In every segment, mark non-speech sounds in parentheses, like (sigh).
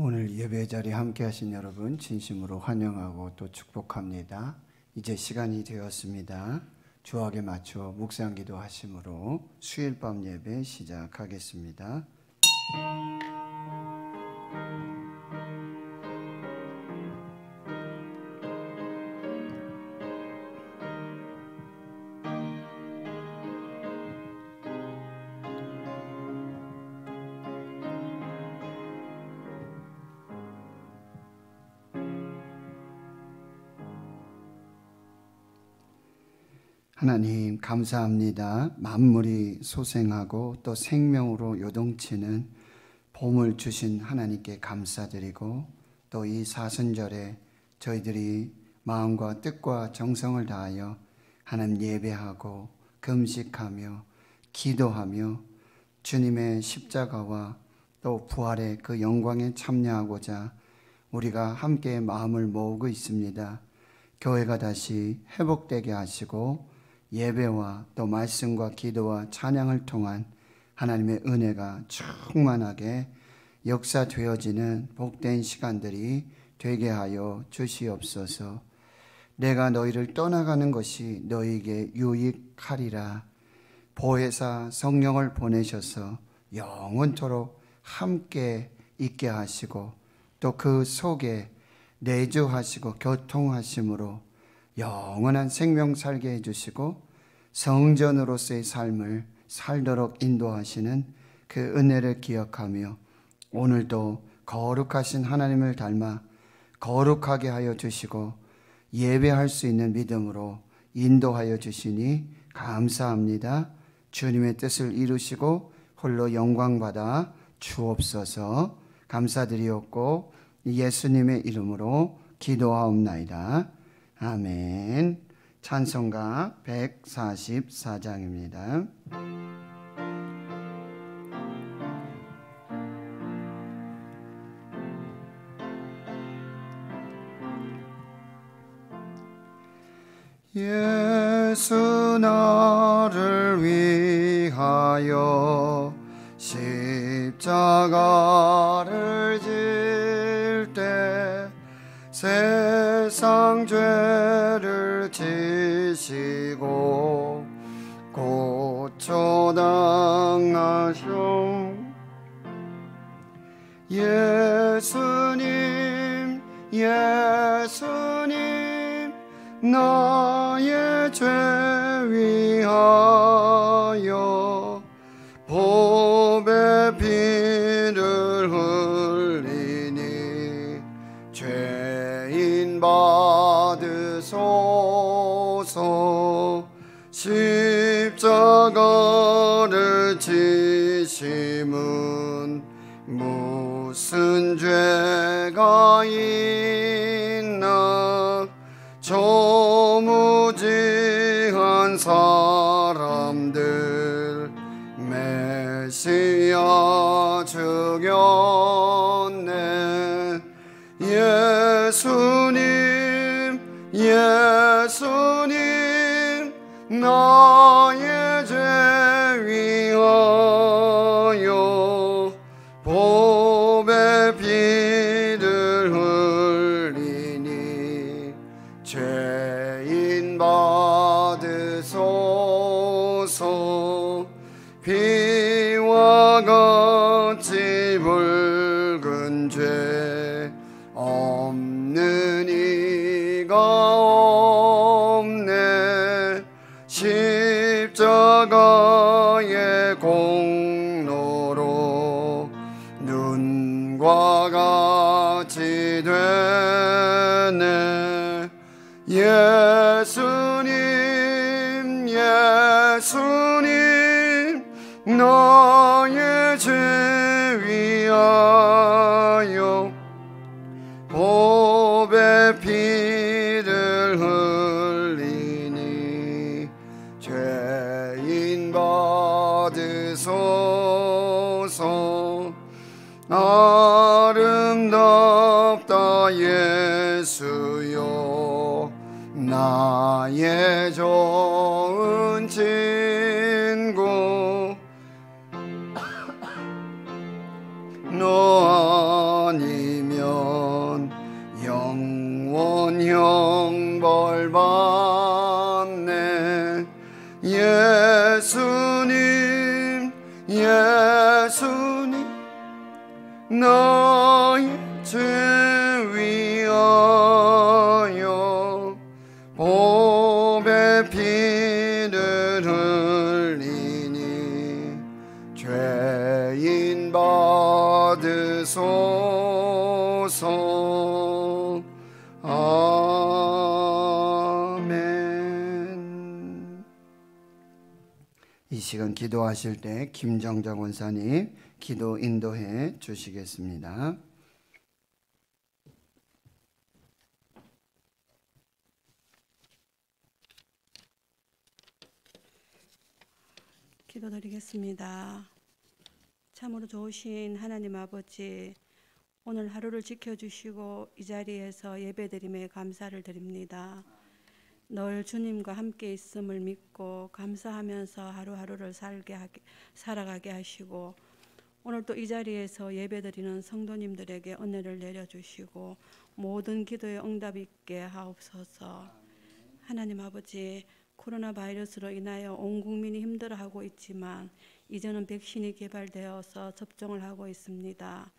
오늘 예배 자리 함께 하신 여러분 진심으로 환영하고 또 축복합니다. 이제 시간이 되었습니다. 주학에 맞춰 묵상 기도하심으로 수일 밤 예배 시작하겠습니다. 감사합니다. 만물이 소생하고 또 생명으로 요동치는 봄을 주신 하나님께 감사드리고 또 이 사순절에 저희들이 마음과 뜻과 정성을 다하여 하나님 예배하고 금식하며 기도하며 주님의 십자가와 또 부활의 그 영광에 참여하고자 우리가 함께 마음을 모으고 있습니다. 교회가 다시 회복되게 하시고 예배와 또 말씀과 기도와 찬양을 통한 하나님의 은혜가 충만하게 역사되어지는 복된 시간들이 되게 하여 주시옵소서. 내가 너희를 떠나가는 것이 너희에게 유익하리라. 보혜사 성령을 보내셔서 영원토록 함께 있게 하시고 또 그 속에 내주하시고 교통하심으로 영원한 생명 살게 해주시고 성전으로서의 삶을 살도록 인도하시는 그 은혜를 기억하며 오늘도 거룩하신 하나님을 닮아 거룩하게 하여 주시고 예배할 수 있는 믿음으로 인도하여 주시니 감사합니다. 주님의 뜻을 이루시고 홀로 영광받아 주옵소서 감사드리옵고 예수님의 이름으로 기도하옵나이다. 아멘. 찬송가 144장입니다. 예수 나를 위하여 십자가를 지 세상 죄를 지시고 고쳐당하셔 예수님 예수님 나의 죄 위하여 심은 무슨 죄가 있나 조무지한 사람들 메시아 죽였네 예수 の 받으소서 아멘 이 시간 기도하실 때 김정자 원사님 기도 인도해 주시겠습니다. 기도드리겠습니다. 참으로 좋으신 하나님 아버지, 오늘 하루를 지켜주시고 이 자리에서 예배드림에 감사를 드립니다. 늘 주님과 함께 있음을 믿고 감사하면서 하루하루를 살게 하게, 살아가게 하시고 오늘 또이 자리에서 예배드리는 성도님들에게 은혜를 내려주시고 모든 기도에 응답 있게 하옵소서. 하나님 아버지 코로나 바이러스로 인하여 온 국민이 힘들어하고 있지만 이제는 백신이 개발되어서 접종을 하고 있습니다.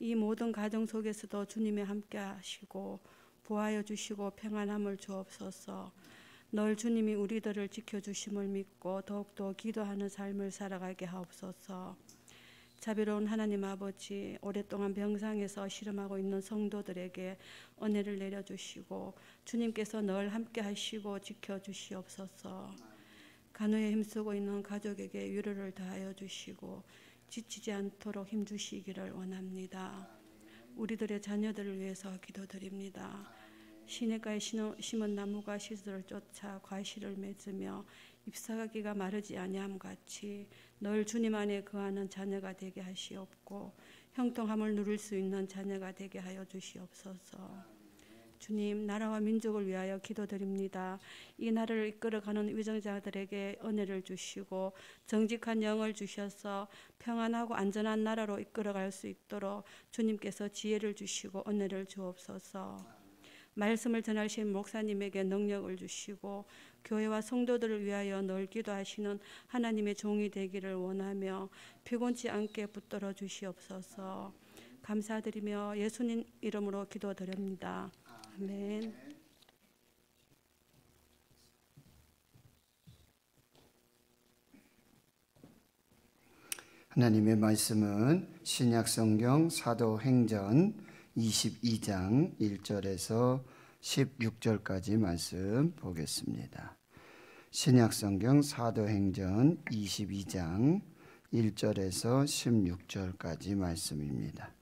이 모든 가정 속에서도 주님이 함께 하시고 보하여 주시고 평안함을 주옵소서. 널 주님이 우리들을 지켜 주심을 믿고 더욱더 기도하는 삶을 살아가게 하옵소서. 자비로운 하나님 아버지, 오랫동안 병상에서 실험하고 있는 성도들에게 은혜를 내려 주시고 주님께서 널 함께 하시고 지켜 주시옵소서. 간호에 힘쓰고 있는 가족에게 위로를 다하여 주시고 지치지 않도록 힘주시기를 원합니다. 우리들의 자녀들을 위해서 기도드립니다. 시내가에 심은 나무가 시들을 쫓아 과실을 맺으며 잎사귀가 마르지 아니함 같이 널 주님 안에 거하는 자녀가 되게 하시옵고 형통함을 누릴 수 있는 자녀가 되게 하여 주시옵소서. 주님 나라와 민족을 위하여 기도드립니다. 이 나라를 이끌어가는 위정자들에게 은혜를 주시고 정직한 영을 주셔서 평안하고 안전한 나라로 이끌어갈 수 있도록 주님께서 지혜를 주시고 은혜를 주옵소서. 말씀을 전하신 목사님에게 능력을 주시고 교회와 성도들을 위하여 널 기도하시는 하나님의 종이 되기를 원하며 피곤치 않게 붙들어 주시옵소서. 감사드리며 예수님 이름으로 기도드립니다. 아멘. 하나님의 말씀은 신약 성경 사도행전 22장 1절에서 16절까지 말씀 보겠습니다. 신약 성경 사도행전 22장 1절에서 16절까지 말씀입니다.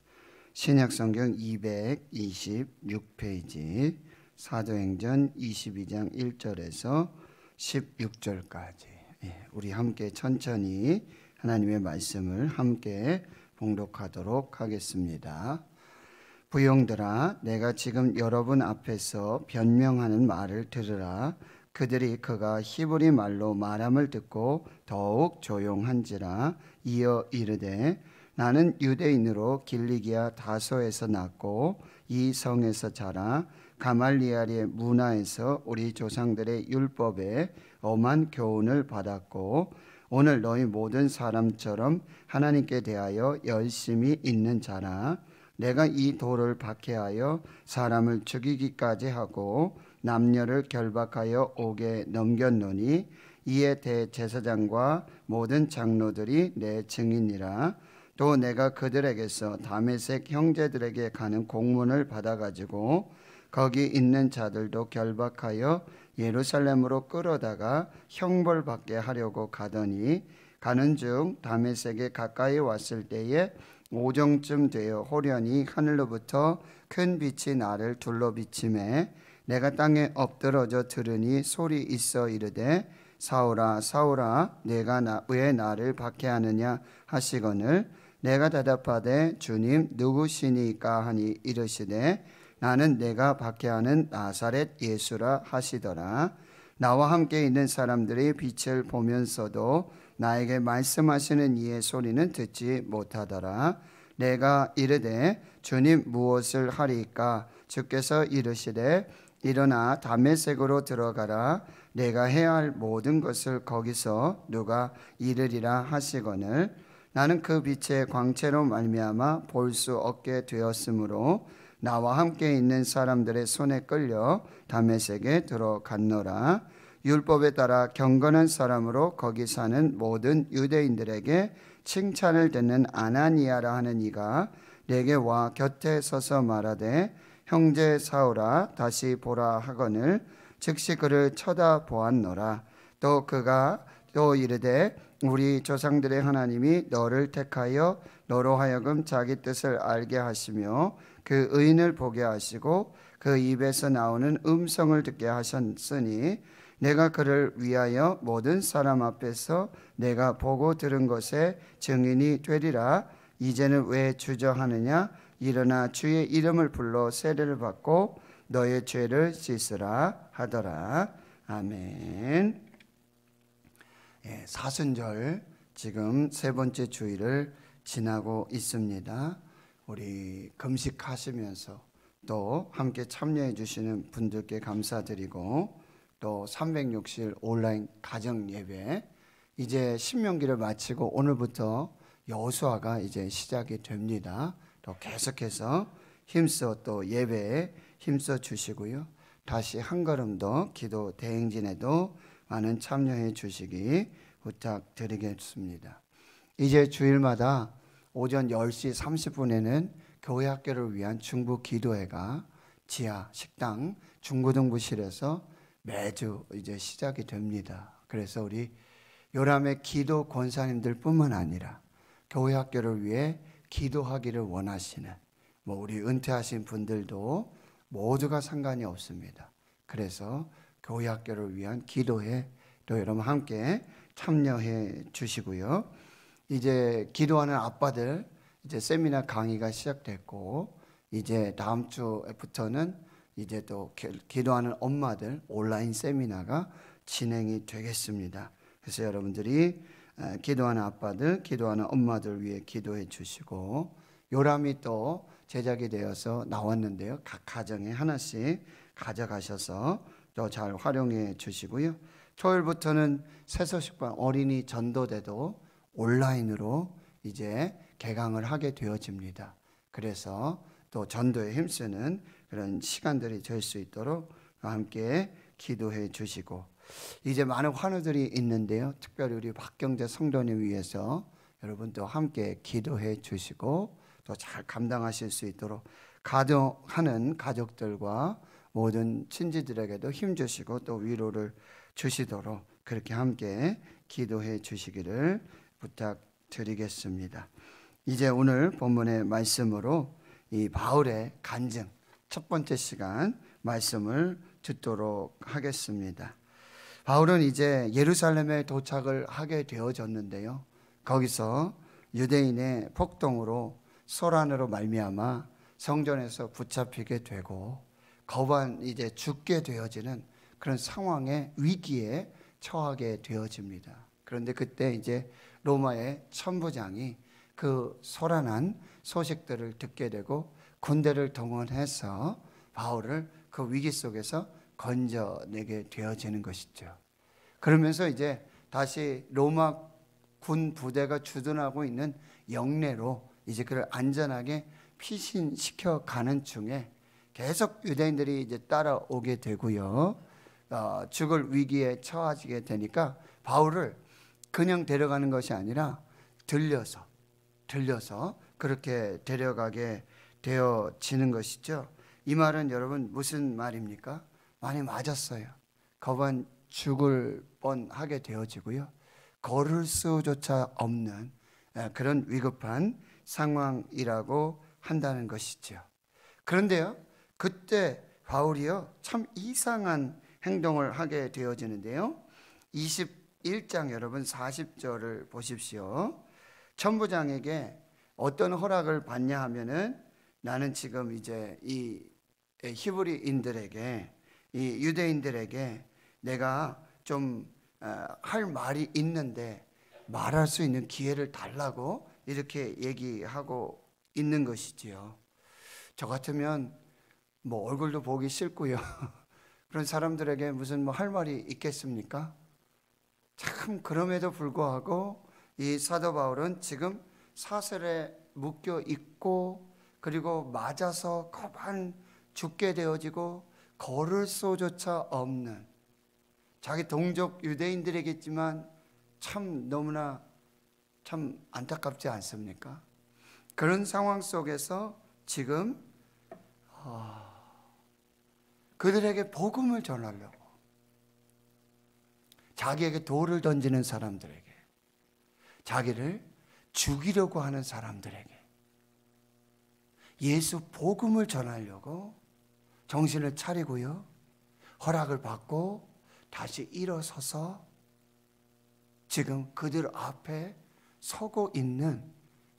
신약 성경 226페이지 사도행전 22장 1절에서 16절까지 예, 우리 함께 천천히 하나님의 말씀을 함께 봉독하도록 하겠습니다. 부용들아 내가 지금 여러분 앞에서 변명하는 말을 들으라 그들이 그가 히브리 말로 말함을 듣고 더욱 조용한지라 이어 이르되 나는 유대인으로 길리기아 다소에서 낳고 이 성에서 자라 가말리아리의 문화에서 우리 조상들의 율법에 엄한 교훈을 받았고 오늘 너희 모든 사람처럼 하나님께 대하여 열심히 있는 자라 내가 이 돌을 박해하여 사람을 죽이기까지 하고 남녀를 결박하여 옥에 넘겼노니 이에 대제사장과 해 모든 장로들이 내 증인이라 또 내가 그들에게서 다메섹 형제들에게 가는 공문을 받아가지고 거기 있는 자들도 결박하여 예루살렘으로 끌어다가 형벌받게 하려고 가더니 가는 중 다메섹에 가까이 왔을 때에 오정쯤 되어 호련히 하늘로부터 큰 빛이 나를 둘러비침에 내가 땅에 엎드러져 들으니 소리 있어 이르되 사오라 사오라 내가 나, 왜 나를 박해하느냐 하시거늘 내가 대답하되 주님 누구시니까 하니 이르시되 나는 내가 박해하는 나사렛 예수라 하시더라 나와 함께 있는 사람들이 빛을 보면서도 나에게 말씀하시는 이의 소리는 듣지 못하더라 내가 이르되 주님 무엇을 하리까 주께서 이르시되 일어나 담메색으로 들어가라 내가 해야 할 모든 것을 거기서 누가 이르리라 하시거늘 나는 그 빛의 광채로 말미암아 볼 수 없게 되었으므로 나와 함께 있는 사람들의 손에 끌려 다메섹에 들어갔노라 율법에 따라 경건한 사람으로 거기 사는 모든 유대인들에게 칭찬을 듣는 아나니아라 하는 이가 내게 와 곁에 서서 말하되 형제 사오라 다시 보라 하거늘 즉시 그를 쳐다보았노라 또 그가 또 이르되 우리 조상들의 하나님이 너를 택하여 너로 하여금 자기 뜻을 알게 하시며 그 의인을 보게 하시고 그 입에서 나오는 음성을 듣게 하셨으니 내가 그를 위하여 모든 사람 앞에서 내가 보고 들은 것에 증인이 되리라 이제는 왜 주저하느냐 일어나 주의 이름을 불러 세례를 받고 너의 죄를 씻으라 하더라 아멘. 예, 사순절 지금 세 번째 주일을 지나고 있습니다. 우리 금식하시면서 또 함께 참여해 주시는 분들께 감사드리고 또 360일 온라인 가정 예배 이제 신명기를 마치고 오늘부터 여수아가 이제 시작이 됩니다. 또 계속해서 힘써 또 예배에 힘써 주시고요. 다시 한 걸음 더 기도 대행진에도 많은 참여해 주시기 부탁드리겠습니다. 이제 주일마다 오전 10시 30분에는 교회 학교를 위한 중부 기도회가 지하 식당 중고등부실에서 매주 이제 시작이 됩니다. 그래서 우리 요람의 기도 권사님들뿐만 아니라 교회 학교를 위해 기도하기를 원하시는 뭐 우리 은퇴하신 분들도 모두가 상관이 없습니다. 그래서 교회 학교를 위한 기도회 또 여러분 함께 참여해 주시고요. 이제 기도하는 아빠들 이제 세미나 강의가 시작됐고 이제 다음 주부터는 이제 또 기도하는 엄마들 온라인 세미나가 진행이 되겠습니다. 그래서 여러분들이 기도하는 아빠들, 기도하는 엄마들 위해 기도해 주시고 요람이 또 제작이 되어서 나왔는데요. 각 가정에 하나씩 가져가셔서 더잘 활용해 주시고요. 토요일부터는 새서식반 어린이 전도대도 온라인으로 이제 개강을 하게 되어집니다. 그래서 또 전도에 힘쓰는 그런 시간들이 될 수 있도록 함께 기도해 주시고 이제 많은 환우들이 있는데요. 특별히 우리 박경재 성도님 위해서 여러분도 함께 기도해 주시고 또 잘 감당하실 수 있도록 가정하는 가족들과 모든 친지들에게도 힘 주시고 또 위로를 주시도록 그렇게 함께 기도해 주시기를 부탁드리겠습니다. 이제 오늘 본문의 말씀으로 이 바울의 간증 첫 번째 시간 말씀을 듣도록 하겠습니다. 바울은 이제 예루살렘에 도착을 하게 되어졌는데요. 거기서 유대인의 폭동으로 소란으로 말미암아 성전에서 붙잡히게 되고 거반 이제 죽게 되어지는 그런 상황의 위기에 처하게 되어집니다. 그런데 그때 이제 로마의 천부장이 그 소란한 소식들을 듣게 되고 군대를 동원해서 바울을 그 위기 속에서 건져내게 되어지는 것이죠. 그러면서 이제 다시 로마 군 부대가 주둔하고 있는 영내로 이제 그를 안전하게 피신시켜 가는 중에 계속 유대인들이 이제 따라오게 되고요. 어, 죽을 위기에 처하게 되니까 바울을 그냥 데려가는 것이 아니라 들려서 들려서 그렇게 데려가게 되어지는 것이죠. 이 말은 여러분 무슨 말입니까? 많이 맞았어요. 거반 죽을 뻔하게 되어지고요. 걸을 수조차 없는 예, 그런 위급한 상황이라고 한다는 것이죠. 그런데요, 그때 바울이요 참 이상한 행동을 하게 되어지는데요. 21장 여러분 40절을 보십시오. 천부장에게 어떤 허락을 받냐 하면은 나는 지금 이제 이 히브리인들에게 이 유대인들에게 내가 좀할 어, 말이 있는데 말할 수 있는 기회를 달라고 이렇게 얘기하고 있는 것이지요. 저 같으면 뭐 얼굴도 보기 싫고요. (laughs) 그런 사람들에게 무슨 뭐 할 말이 있겠습니까? 참 그럼에도 불구하고 이 사도 바울은 지금 사슬에 묶여 있고 그리고 맞아서 거반 죽게 되어지고 걸을 수조차 없는 자기 동족 유대인들에겠지만 참 너무나 참 안타깝지 않습니까? 그런 상황 속에서 지금 어... 그들에게 복음을 전하려고 자기에게 돌을 던지는 사람들에게 자기를 죽이려고 하는 사람들에게 예수 복음을 전하려고 정신을 차리고요. 허락을 받고 다시 일어서서 지금 그들 앞에 서고 있는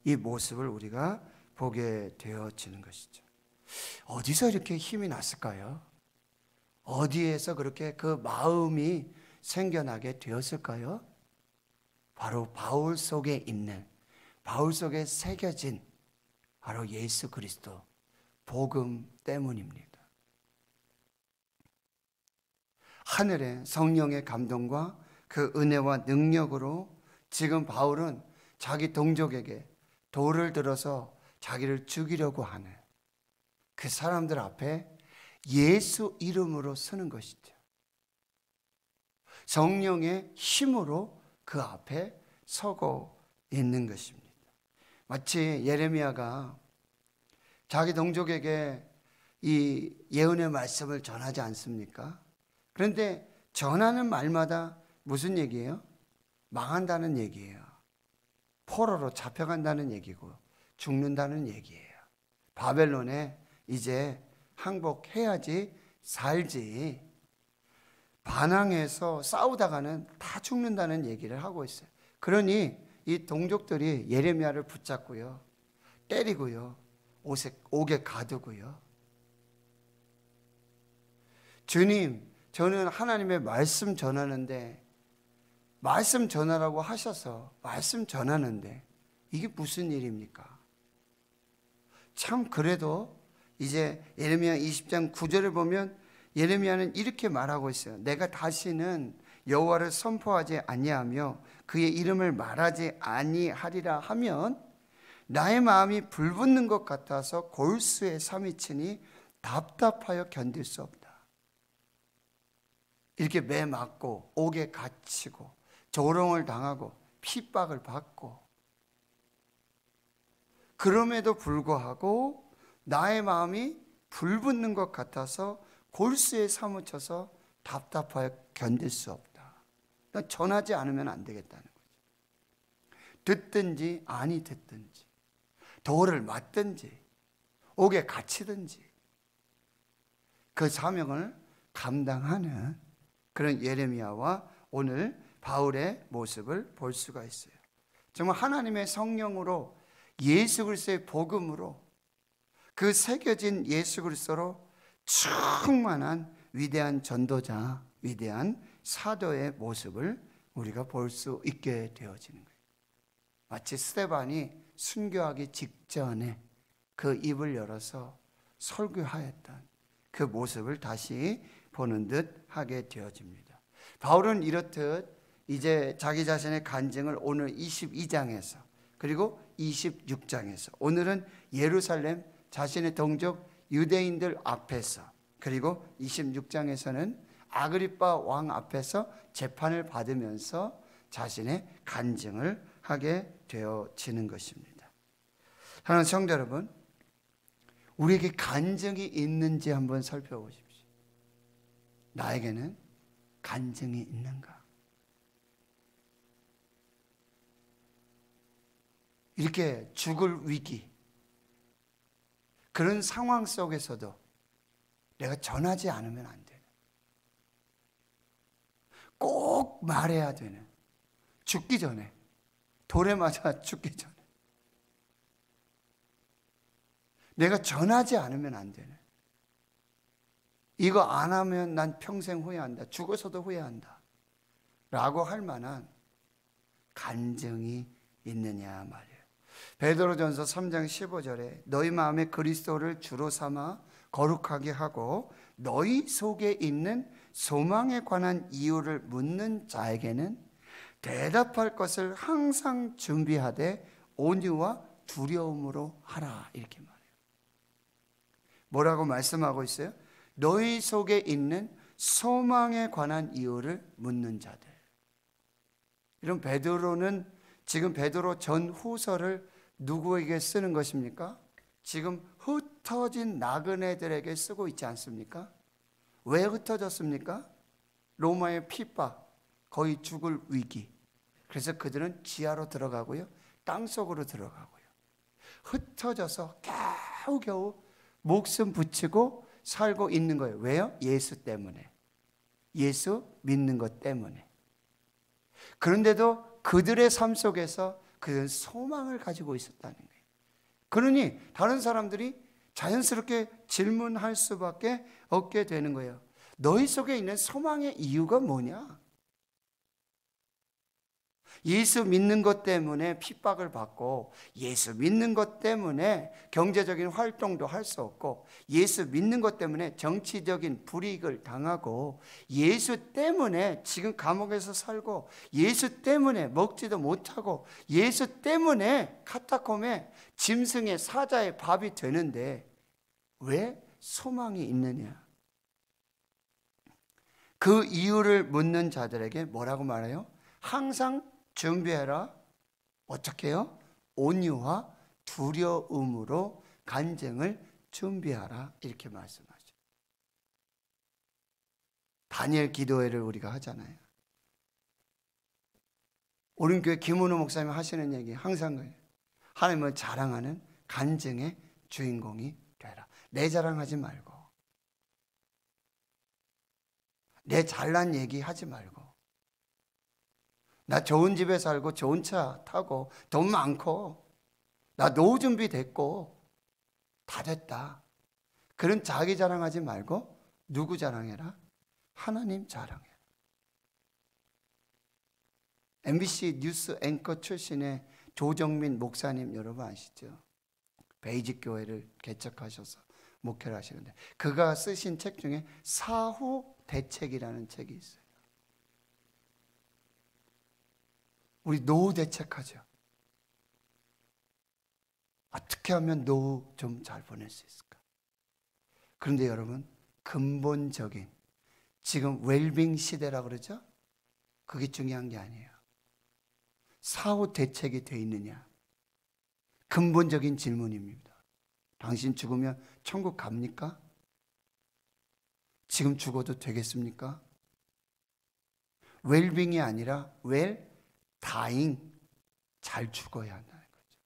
이 모습을 우리가 보게 되어지는 것이죠. 어디서 이렇게 힘이 났을까요? 어디에서 그렇게 그 마음이 생겨나게 되었을까요? 바로 바울 속에 있는, 바울 속에 새겨진 바로 예수 그리스도, 복음 때문입니다. 하늘의 성령의 감동과 그 은혜와 능력으로 지금 바울은 자기 동족에게 돌을 들어서 자기를 죽이려고 하는 그 사람들 앞에 예수 이름으로 서는 것이죠. 성령의 힘으로 그 앞에 서고 있는 것입니다. 마치 예레미야가 자기 동족에게 이 예언의 말씀을 전하지 않습니까? 그런데 전하는 말마다 무슨 얘기예요? 망한다는 얘기예요. 포로로 잡혀간다는 얘기고 죽는다는 얘기예요. 바벨론에 이제 항복해야지 살지. 반항해서 싸우다가는 다 죽는다는 얘기를 하고 있어요. 그러니 이 동족들이 예레미야를 붙잡고요. 때리고요. 옷에, 옥에 가두고요. 주님, 저는 하나님의 말씀 전하는데, 말씀 전하라고 하셔서 말씀 전하는데, 이게 무슨 일입니까? 참, 그래도 이제 예레미야 20장 9절을 보면 예레미야는 이렇게 말하고 있어요. 내가 다시는 여호와를 선포하지 아니하며 그의 이름을 말하지 아니하리라 하면 나의 마음이 불붙는 것 같아서 골수에 삼이치니 답답하여 견딜 수 없다. 이렇게 매 맞고 옥에 갇히고 조롱을 당하고 핍박을 받고 그럼에도 불구하고 나의 마음이 불붙는 것 같아서 골수에 사무쳐서 답답하게 견딜 수 없다. 전하지 않으면 안 되겠다는 거죠. 듣든지 아니 듣든지 도를 맞든지 옥에 갇히든지 그 사명을 감당하는 그런 예레미야와 오늘 바울의 모습을 볼 수가 있어요. 정말 하나님의 성령으로 예수 그리스도의 복음으로 그 새겨진 예수 그리스도로 충만한 위대한 전도자, 위대한 사도의 모습을 우리가 볼 수 있게 되어지는 거예요. 마치 스테반이 순교하기 직전에 그 입을 열어서 설교하였던 그 모습을 다시 보는 듯 하게 되어집니다. 바울은 이렇듯 이제 자기 자신의 간증을 오늘 22장에서 그리고 26장에서 오늘은 예루살렘 자신의 동족 유대인들 앞에서 그리고 26장에서는 아그리빠 왕 앞에서 재판을 받으면서 자신의 간증을 하게 되어지는 것입니다. 하나님 성자 여러분, 우리에게 간증이 있는지 한번 살펴보십시오. 나에게는 간증이 있는가? 이렇게 죽을 위기, 그런 상황 속에서도 내가 전하지 않으면 안 되는. 꼭 말해야 되는. 죽기 전에. 돌에 맞아 (laughs) 죽기 전에. 내가 전하지 않으면 안 되는. 이거 안 하면 난 평생 후회한다. 죽어서도 후회한다. 라고 할 만한 간증이 있느냐 말이야. 베드로전서 3장 15절에 너희 마음에 그리스도를 주로 삼아 거룩하게 하고 너희 속에 있는 소망에 관한 이유를 묻는 자에게는 대답할 것을 항상 준비하되 온유와 두려움으로 하라 이렇게 말해요. 뭐라고 말씀하고 있어요? 너희 속에 있는 소망에 관한 이유를 묻는 자들. 이런 베드로는 지금 베드로 전 후서를 누구에게 쓰는 것입니까? 지금 흩어진 나그네들에게 쓰고 있지 않습니까? 왜 흩어졌습니까? 로마의 핍박, 거의 죽을 위기. 그래서 그들은 지하로 들어가고요. 땅 속으로 들어가고요. 흩어져서 겨우겨우 목숨 붙이고 살고 있는 거예요. 왜요? 예수 때문에. 예수 믿는 것 때문에. 그런데도 그들의 삶 속에서 그들 소망을 가지고 있었다는 거예요. 그러니 다른 사람들이 자연스럽게 질문할 수밖에 없게 되는 거예요. 너희 속에 있는 소망의 이유가 뭐냐? 예수 믿는 것 때문에 핍박을 받고 예수 믿는 것 때문에 경제적인 활동도 할 수 없고 예수 믿는 것 때문에 정치적인 불이익을 당하고 예수 때문에 지금 감옥에서 살고 예수 때문에 먹지도 못하고 예수 때문에 카타콤에 짐승의 사자의 밥이 되는데 왜 소망이 있느냐? 그 이유를 묻는 자들에게 뭐라고 말해요? 항상 준비해라. 어떻게요? 온유와 두려움으로 간증을 준비하라. 이렇게 말씀하죠. 다니엘 기도회를 우리가 하잖아요. 오른교회 김은호 목사님 하시는 얘기 항상 그래요. 하나님을 자랑하는 간증의 주인공이 되라. 내 자랑하지 말고 내 잘난 얘기 하지 말고 나 좋은 집에 살고 좋은 차 타고 돈 많고 나 노후 준비 됐고 다 됐다. 그런 자기 자랑하지 말고 누구 자랑해라? 하나님 자랑해. MBC 뉴스 앵커 출신의 조정민 목사님 여러분 아시죠? 베이직 교회를 개척하셔서 목회를 하시는데 그가 쓰신 책 중에 사후 대책이라는 책이 있어요. 우리 노후 대책하죠. 어떻게 아, 하면 노후 좀 잘 보낼 수 있을까? 그런데 여러분, 근본적인 지금 웰빙 시대라 그러죠? 그게 중요한 게 아니에요. 사후 대책이 돼 있느냐? 근본적인 질문입니다. 당신 죽으면 천국 갑니까? 지금 죽어도 되겠습니까? 웰빙이 아니라 웰 다잉 잘 죽어야 한다는 거죠.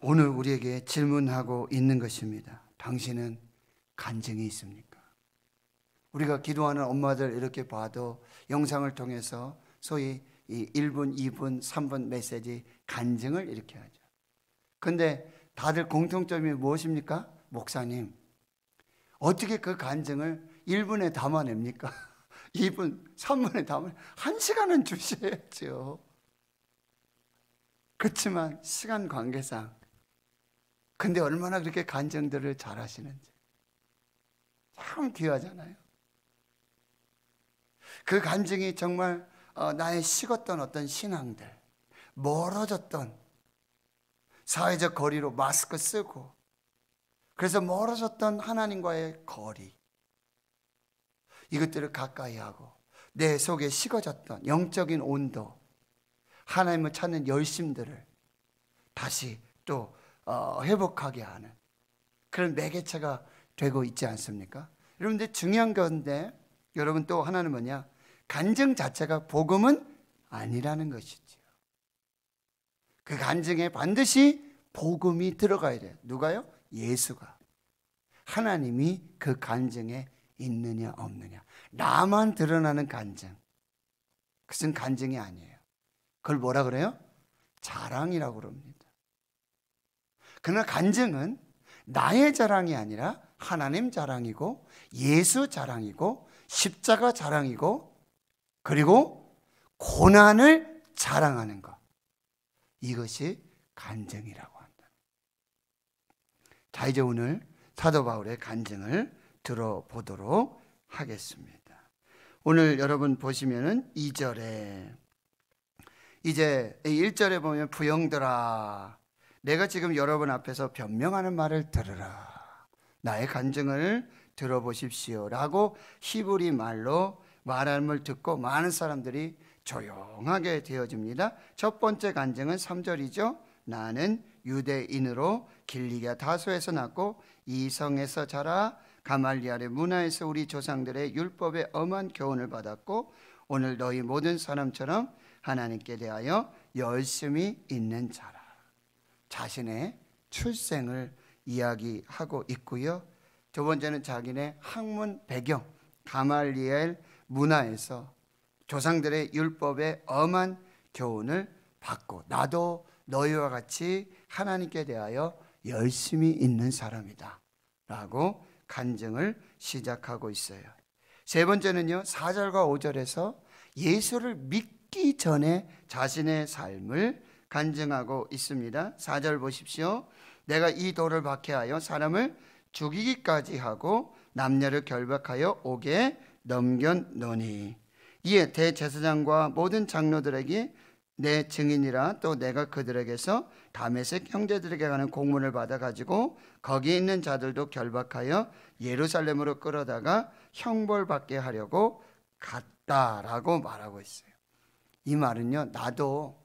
오늘 우리에게 질문하고 있는 것입니다. 당신은 간증이 있습니까? 우리가 기도하는 엄마들 이렇게 봐도 영상을 통해서 소위 이 1분, 2분, 3분 메시지 간증을 이렇게 하죠. 근데 다들 공통점이 무엇입니까? 목사님, 어떻게 그 간증을 1분에 담아냅니까? (laughs) 2분, 3분에담을한시간은 주셔야죠. 그렇지만 시간 관계상 근데 얼마나 그렇게 간증들을 잘 하시는지 참 귀하잖아요. 그 간증이 정말 어, 나의 식었던 어떤 신앙들, 멀어졌던 사회적 거리로 마스크 쓰고 그래서 멀어졌던 하나님과의 거리 이것들을 가까이 하고 내 속에 식어졌던 영적인 온도, 하나님을 찾는 열심들을 다시 또 어, 회복하게 하는 그런 매개체가 되고 있지 않습니까? 여러분들 중요한 건데 여러분 또 하나는 뭐냐? 간증 자체가 복음은 아니라는 것이지요. 그 간증에 반드시 복음이 들어가야 돼요. 누가요? 예수가. 하나님이 그 간증에 있느냐 없느냐. 나만 드러나는 간증. 그것은 간증이 아니에요. 그걸 뭐라 그래요? 자랑이라고 그럽니다. 그러나 간증은 나의 자랑이 아니라 하나님 자랑이고 예수 자랑이고 십자가 자랑이고 그리고 고난을 자랑하는 것. 이것이 간증이라고 한다. 자, 이제 오늘 사도 바울의 간증을 들어보도록 하겠습니다. 오늘 여러분 보시면은 2절에 이제 1절에 보면 부영들아 내가 지금 여러분 앞에서 변명하는 말을 들으라 나의 간증을 들어보십시오라고 히브리 말로 말함을 듣고 많은 사람들이 조용하게 되어집니다. 첫 번째 간증은 3절이죠. 나는 유대인으로 길리가 다소에서 낳고 이성에서 자라 가말리아의 문화에서 우리 조상들의 율법의 엄한 교훈을 받았고 오늘 너희 모든 사람처럼 하나님께 대하여 열심히 있는 자라 자신의 출생을 이야기하고 있고요. 두 번째는 자기네 학문 배경 가말리엘 문화에서 조상들의 율법의 엄한 교훈을 받고 나도 너희와 같이 하나님께 대하여 열심히 있는 사람이다 라고 간증을 시작하고 있어요. 세 번째는요, 4절과 5절에서 예수를 믿기 전에 자신의 삶을 간증하고 있습니다. 4절 보십시오. 내가 이 돌을 박해하여 사람을 죽이기까지 하고 남녀를 결박하여 옥에 넘겼노니 이에 대제사장과 모든 장로들에게 내 증인이라 또 내가 그들에게서 다메섹 형제들에게 가는 공문을 받아가지고 거기 있는 자들도 결박하여 예루살렘으로 끌어다가 형벌받게 하려고 갔다라고 말하고 있어요. 이 말은요, 나도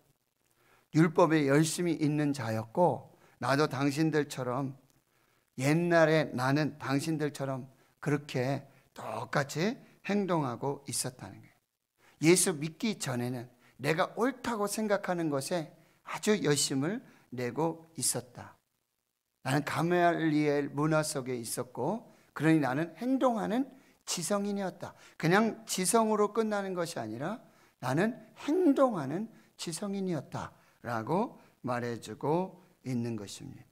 율법에 열심히 있는 자였고, 나도 당신들처럼 옛날에 나는 당신들처럼 그렇게 똑같이 행동하고 있었다는 거예요. 예수 믿기 전에는 내가 옳다고 생각하는 것에 아주 열심을 내고 있었다. 나는 가멜리엘 문화 속에 있었고 그러니 나는 행동하는 지성인이었다. 그냥 지성으로 끝나는 것이 아니라 나는 행동하는 지성인이었다라고 말해주고 있는 것입니다.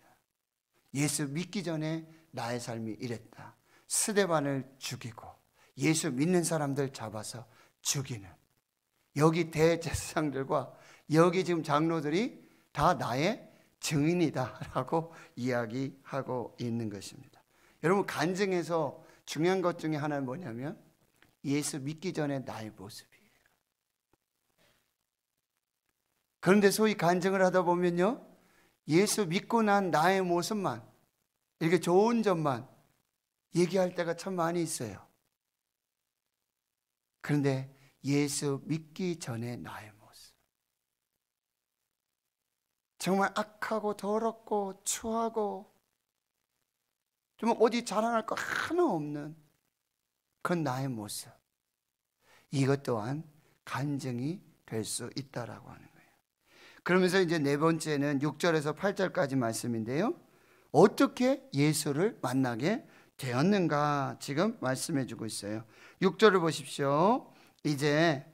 예수 믿기 전에 나의 삶이 이랬다. 스데반을 죽이고 예수 믿는 사람들 잡아서 죽이는 여기 대제사장들과 여기 지금 장로들이 다 나의 증인이다라고 (laughs) 이야기하고 있는 것입니다. 여러분 간증에서 중요한 것 중에 하나는 뭐냐면 예수 믿기 전에 나의 모습이에요. 그런데 소위 간증을 하다 보면요. 예수 믿고 난 나의 모습만 이렇게 좋은 점만 얘기할 때가 참 많이 있어요. 그런데 예수 믿기 전에 나의 정말 악하고 더럽고 추하고 정말 어디 자랑할 거 하나 없는 그 나의 모습. 이것 또한 간증이 될 수 있다라고 하는 거예요. 그러면서 이제 네 번째는 6절에서 8절까지 말씀인데요. 어떻게 예수를 만나게 되었는가 지금 말씀해 주고 있어요. 6절을 보십시오. 이제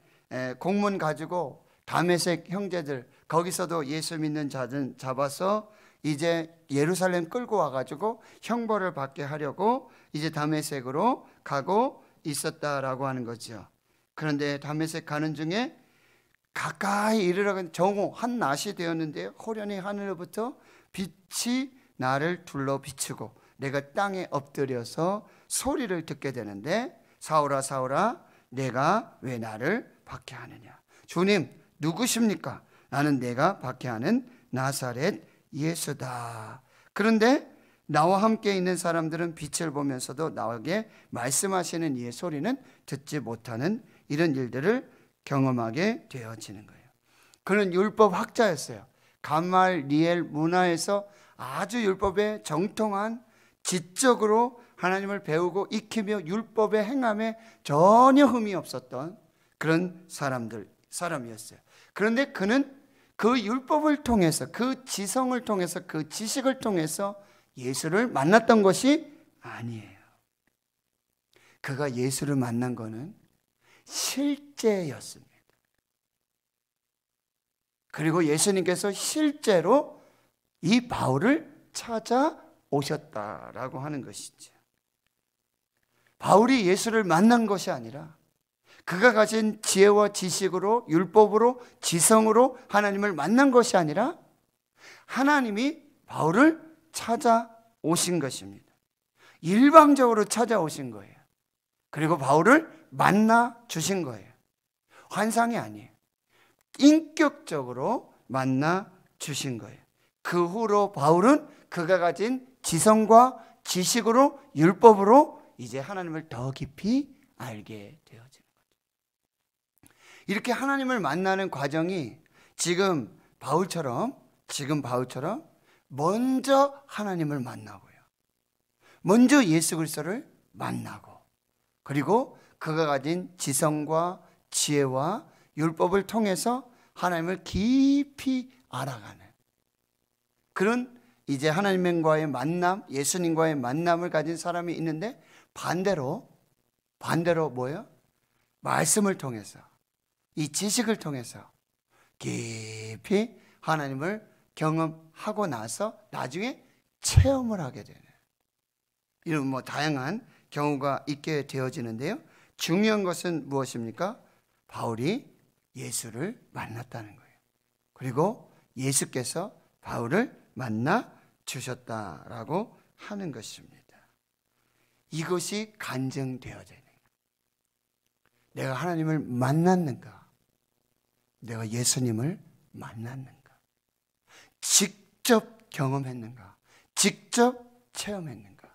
공문 가지고 다메색 형제들 거기서도 예수 믿는 자는 잡아서 이제 예루살렘 끌고 와가지고 형벌을 받게 하려고 이제 담에색으로 가고 있었다라고 하는 거죠. 그런데 담에색 가는 중에 가까이 이르러 정오 한 낮이 되었는데 호련히 하늘로부터 빛이 나를 둘러 비추고 내가 땅에 엎드려서 소리를 듣게 되는데 사오라 사오라 내가 왜 나를 박해하느냐 주님 누구십니까 나는 내가 박해하는 나사렛 예수다. 그런데 나와 함께 있는 사람들은 빛을 보면서도 나에게 말씀하시는 이의 소리는 듣지 못하는 이런 일들을 경험하게 되어지는 거예요. 그는 율법 학자였어요. 가말리엘 문화에서 아주 율법에 정통한 지적으로 하나님을 배우고 익히며 율법의 행함에 전혀 흠이 없었던 그런 사람들 사람이었어요. 그런데 그는 그 율법을 통해서 그 지성을 통해서 그 지식을 통해서 예수를 만났던 것이 아니에요. 그가 예수를 만난 거는 실제였습니다. 그리고 예수님께서 실제로 이 바울을 찾아오셨다라고 하는 것이죠. 바울이 예수를 만난 것이 아니라 그가 가진 지혜와 지식으로, 율법으로, 지성으로 하나님을 만난 것이 아니라 하나님이 바울을 찾아오신 것입니다. 일방적으로 찾아오신 거예요. 그리고 바울을 만나 주신 거예요. 환상이 아니에요. 인격적으로 만나 주신 거예요. 그 후로 바울은 그가 가진 지성과 지식으로 율법으로 이제 하나님을 더 깊이 알게 되어요. 이렇게 하나님을 만나는 과정이 지금 바울처럼 지금 바울처럼 먼저 하나님을 만나고요. 먼저 예수 그리스도를 만나고 그리고 그가 가진 지성과 지혜와 율법을 통해서 하나님을 깊이 알아가는 그런 이제 하나님과의 만남, 예수님과의 만남을 가진 사람이 있는데 반대로 반대로 뭐예요? 말씀을 통해서 이 지식을 통해서 깊이 하나님을 경험하고 나서 나중에 체험을 하게 되는 이런 뭐 다양한 경우가 있게 되어지는데요. 중요한 것은 무엇입니까? 바울이 예수를 만났다는 거예요. 그리고 예수께서 바울을 만나 주셨다라고 하는 것입니다. 이것이 간증되어야 되는 거예요. 내가 하나님을 만났는가? 내가 예수님을 만났는가? 직접 경험했는가? 직접 체험했는가?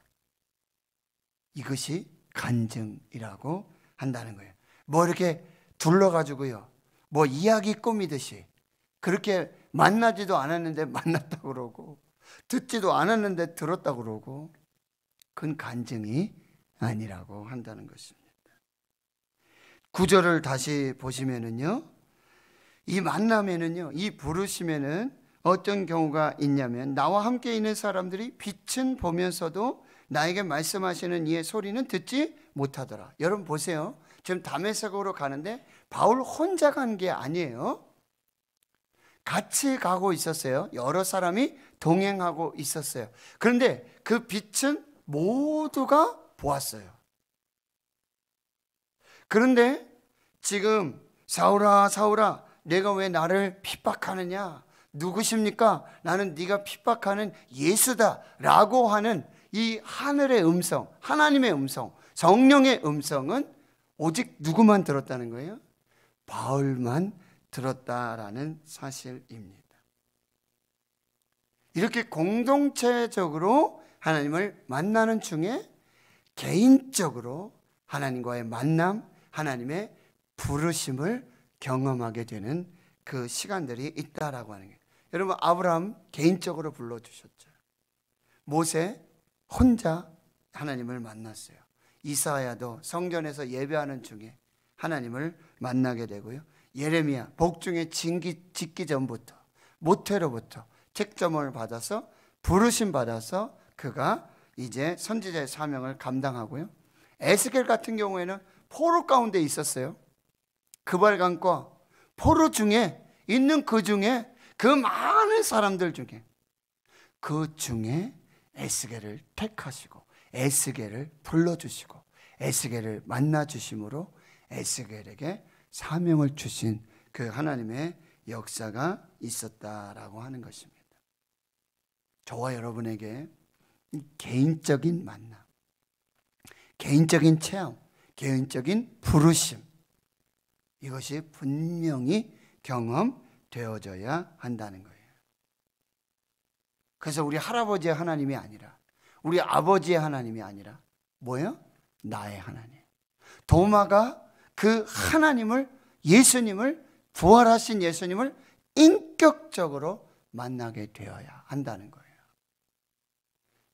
이것이 간증이라고 한다는 거예요. 뭐 이렇게 둘러가지고요. 뭐 이야기 꾸미듯이 그렇게 만나지도 않았는데 만났다고 그러고 듣지도 않았는데 들었다고 그러고 그건 간증이 아니라고 한다는 것입니다. 구절을 다시 보시면은요. 이 만남에는요, 이 부르심에는 어떤 경우가 있냐면 나와 함께 있는 사람들이 빛은 보면서도 나에게 말씀하시는 이의 소리는 듣지 못하더라. 여러분 보세요. 지금 담에색으로 가는데 바울 혼자 간 게 아니에요. 같이 가고 있었어요. 여러 사람이 동행하고 있었어요. 그런데 그 빛은 모두가 보았어요. 그런데 지금 사울아 사울아 내가 왜 나를 핍박하느냐? 누구십니까? 나는 네가 핍박하는 예수다라고 하는 이 하늘의 음성, 하나님의 음성, 성령의 음성은 오직 누구만 들었다는 거예요? 바울만 들었다라는 사실입니다. 이렇게 공동체적으로 하나님을 만나는 중에 개인적으로 하나님과의 만남, 하나님의 부르심을 경험하게 되는 그 시간들이 있다라고 하는 게 여러분 아브라함 개인적으로 불러주셨죠. 모세 혼자 하나님을 만났어요. 이사야도 성전에서 예배하는 중에 하나님을 만나게 되고요. 예레미야 복중에 징기, 짓기 전부터 모태로부터 책점을 받아서 부르심 받아서 그가 이제 선지자의 사명을 감당하고요. 에스겔 같은 경우에는 포로 가운데 있었어요. 그발강과 포로 중에 있는 그 중에 그 많은 사람들 중에 그 중에 에스겔을 택하시고 에스겔을 불러주시고 에스겔을 만나주심으로 에스겔에게 사명을 주신 그 하나님의 역사가 있었다라고 하는 것입니다. 저와 여러분에게 개인적인 만남, 개인적인 체험, 개인적인 부르심, 이것이 분명히 경험되어져야 한다는 거예요. 그래서 우리 할아버지의 하나님이 아니라 우리 아버지의 하나님이 아니라 뭐예요? 나의 하나님. 도마가 그 하나님을 예수님을 부활하신 예수님을 인격적으로 만나게 되어야 한다는 거예요.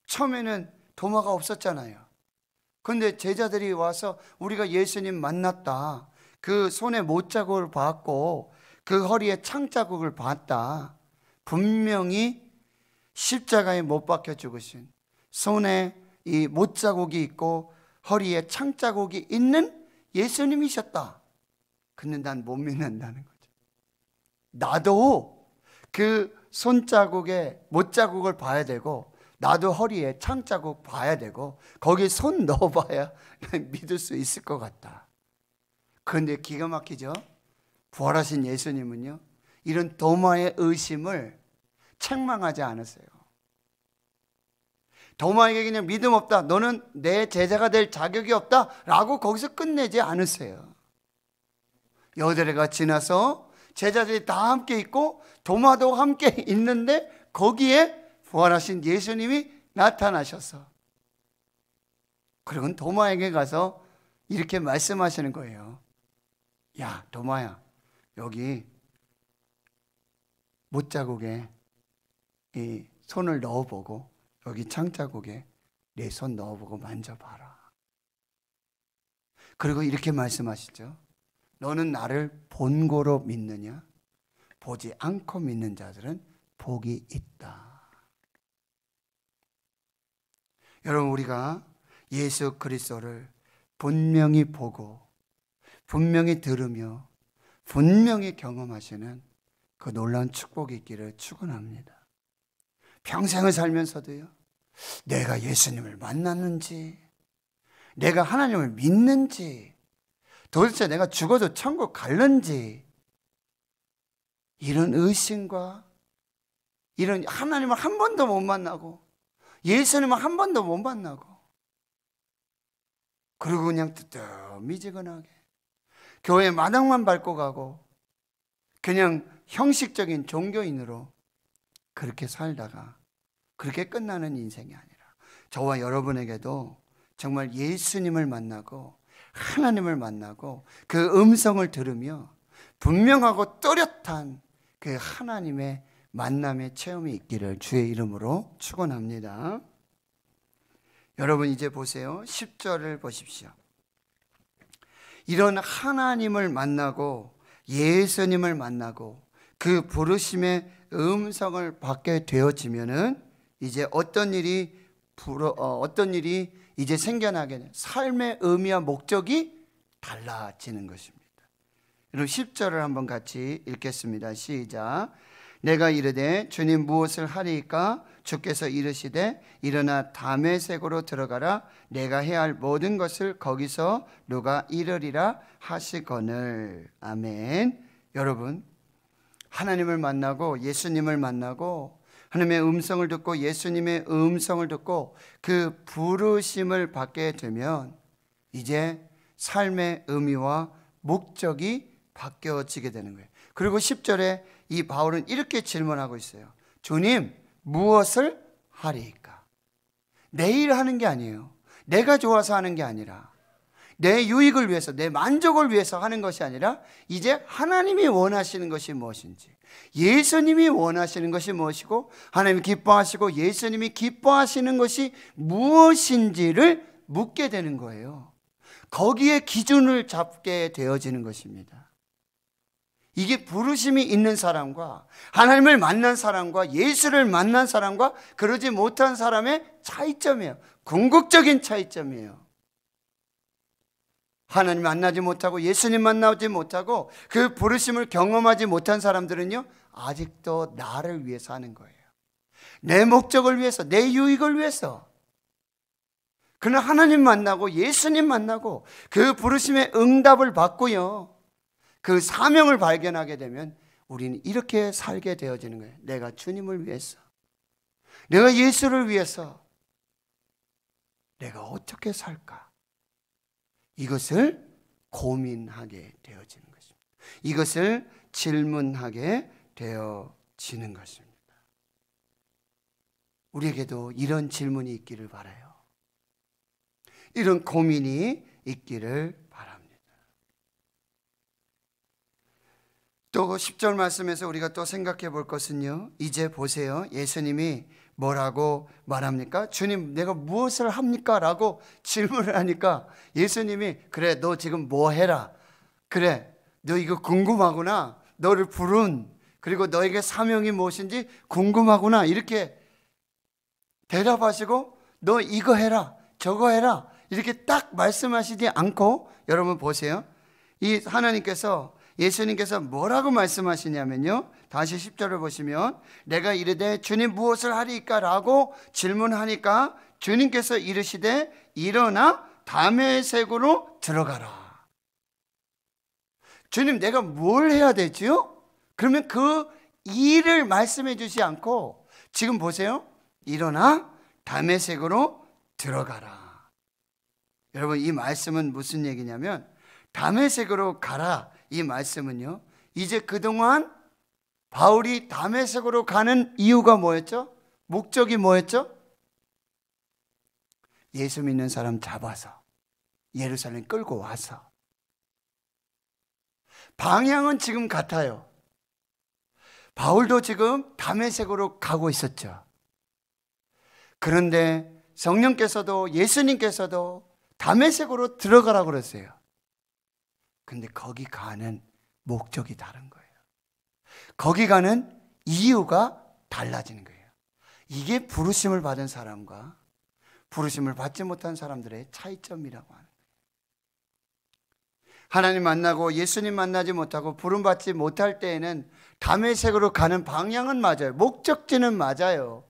처음에는 도마가 없었잖아요. 근데 제자들이 와서 우리가 예수님 만났다. 그 손에 못 자국을 봤고 그 허리에 창 자국을 봤다. 분명히 십자가에 못 박혀 죽으신 손에 이 못 자국이 있고 허리에 창 자국이 있는 예수님이셨다. 근데 난 못 믿는다는 거죠. 나도 그 손자국에 못 자국을 봐야 되고 나도 허리에 창 자국 봐야 되고 거기 손 넣어봐야 (laughs) 믿을 수 있을 것 같다. 그런데 기가 막히죠? 부활하신 예수님은요, 이런 도마의 의심을 책망하지 않았어요 도마에게 그냥 믿음 없다, 너는 내 제자가 될 자격이 없다, 라고 거기서 끝내지 않으세요. 여드레가 지나서 제자들이 다 함께 있고 도마도 함께 (laughs) 있는데 거기에 부활하신 예수님이 나타나셔서 그리고 도마에게 가서 이렇게 말씀하시는 거예요. 야, 도마야, 여기 못자국에 이 손을 넣어보고 여기 창자국에 내 손 넣어보고 만져봐라. 그리고 이렇게 말씀하시죠. 너는 나를 본고로 믿느냐? 보지 않고 믿는 자들은 복이 있다. 여러분 우리가 예수 그리스도를 분명히 보고 분명히 들으며 분명히 경험하시는 그 놀라운 축복이 있기를 축원합니다. 평생을 살면서도요. 내가 예수님을 만났는지 내가 하나님을 믿는지 도대체 내가 죽어도 천국 갈는지 이런 의심과 이런 하나님을 한 번도 못 만나고 예수님을 한 번도 못 만나고 그리고 그냥 뜨뜻미지근하게 교회 마당만 밟고 가고 그냥 형식적인 종교인으로 그렇게 살다가 그렇게 끝나는 인생이 아니라 저와 여러분에게도 정말 예수님을 만나고 하나님을 만나고 그 음성을 들으며 분명하고 또렷한 그 하나님의 만남의 체험이 있기를 주의 이름으로 축원합니다. 여러분 이제 보세요. 10절을 보십시오. 이런 하나님을 만나고 예수님을 만나고 그 부르심의 음성을 받게 되어지면은 이제 어떤 일이 불어, 어, 어떤 일이 이제 생겨나게 되 삶의 의미와 목적이 달라지는 것입니다. 그러분 10절을 한번 같이 읽겠습니다. 시작. 내가 이르되 주님 무엇을 하리까 주께서 이르시되 일어나 담의색으로 들어가라 내가 해야 할 모든 것을 거기서 누가 이르리라 하시거늘 아멘 여러분 하나님을 만나고 예수님을 만나고 하나님의 음성을 듣고 예수님의 음성을 듣고 그 부르심을 받게 되면 이제 삶의 의미와 목적이 바뀌어지게 되는 거예요. 그리고 10절에 이 바울은 이렇게 질문하고 있어요. 주님, 무엇을 하리이까? 내일 하는 게 아니에요. 내가 좋아서 하는 게 아니라 내 유익을 위해서, 내 만족을 위해서 하는 것이 아니라 이제 하나님이 원하시는 것이 무엇인지, 예수님이 원하시는 것이 무엇이고, 하나님이 기뻐하시고 예수님이 기뻐하시는 것이 무엇인지를 묻게 되는 거예요. 거기에 기준을 잡게 되어지는 것입니다. 이게 부르심이 있는 사람과 하나님을 만난 사람과 예수를 만난 사람과 그러지 못한 사람의 차이점이에요. 궁극적인 차이점이에요. 하나님 만나지 못하고 예수님 만나지 못하고 그 부르심을 경험하지 못한 사람들은요, 아직도 나를 위해서 하는 거예요. 내 목적을 위해서, 내 유익을 위해서. 그러나 하나님 만나고 예수님 만나고 그 부르심의 응답을 받고요. 그 사명을 발견하게 되면 우리는 이렇게 살게 되어지는 거예요. 내가 주님을 위해서, 내가 예수를 위해서, 내가 어떻게 살까? 이것을 고민하게 되어지는 것입니다. 이것을 질문하게 되어지는 것입니다. 우리에게도 이런 질문이 있기를 바라요. 이런 고민이 있기를 또 10절 말씀에서 우리가 또 생각해 볼 것은요. 이제 보세요. 예수님이 뭐라고 말합니까? 주님, 내가 무엇을 합니까? 라고 질문을 하니까 예수님이 그래, 너 지금 뭐 해라. 그래, 너 이거 궁금하구나. 너를 부른 그리고 너에게 사명이 무엇인지 궁금하구나. 이렇게 대답하시고 너 이거 해라. 저거 해라. 이렇게 딱 말씀하시지 않고 여러분 보세요. 이 하나님께서 예수님께서 뭐라고 말씀하시냐면요. 다시 10절을 보시면 내가 이르되 주님 무엇을 하리까 라고 질문하니까 주님께서 이르시되 일어나 담에색으로 들어가라. 주님 내가 뭘 해야 되지요? 그러면 그 일을 말씀해 주지 않고 지금 보세요. 일어나 담에색으로 들어가라. 여러분 이 말씀은 무슨 얘기냐면 담에색으로 가라. 이 말씀은요. 이제 그동안 바울이 담에색으로 가는 이유가 뭐였죠? 목적이 뭐였죠? 예수 믿는 사람 잡아서 예루살렘 끌고 와서 방향은 지금 같아요. 바울도 지금 담에색으로 가고 있었죠. 그런데 성령께서도 예수님께서도 담에색으로 들어가라 그러세요. 근데 거기 가는 목적이 다른 거예요. 거기 가는 이유가 달라지는 거예요. 이게 부르심을 받은 사람과 부르심을 받지 못한 사람들의 차이점이라고 하는 거예요. 하나님 만나고 예수님 만나지 못하고 부름받지 못할 때에는 담의 색으로 가는 방향은 맞아요. 목적지는 맞아요.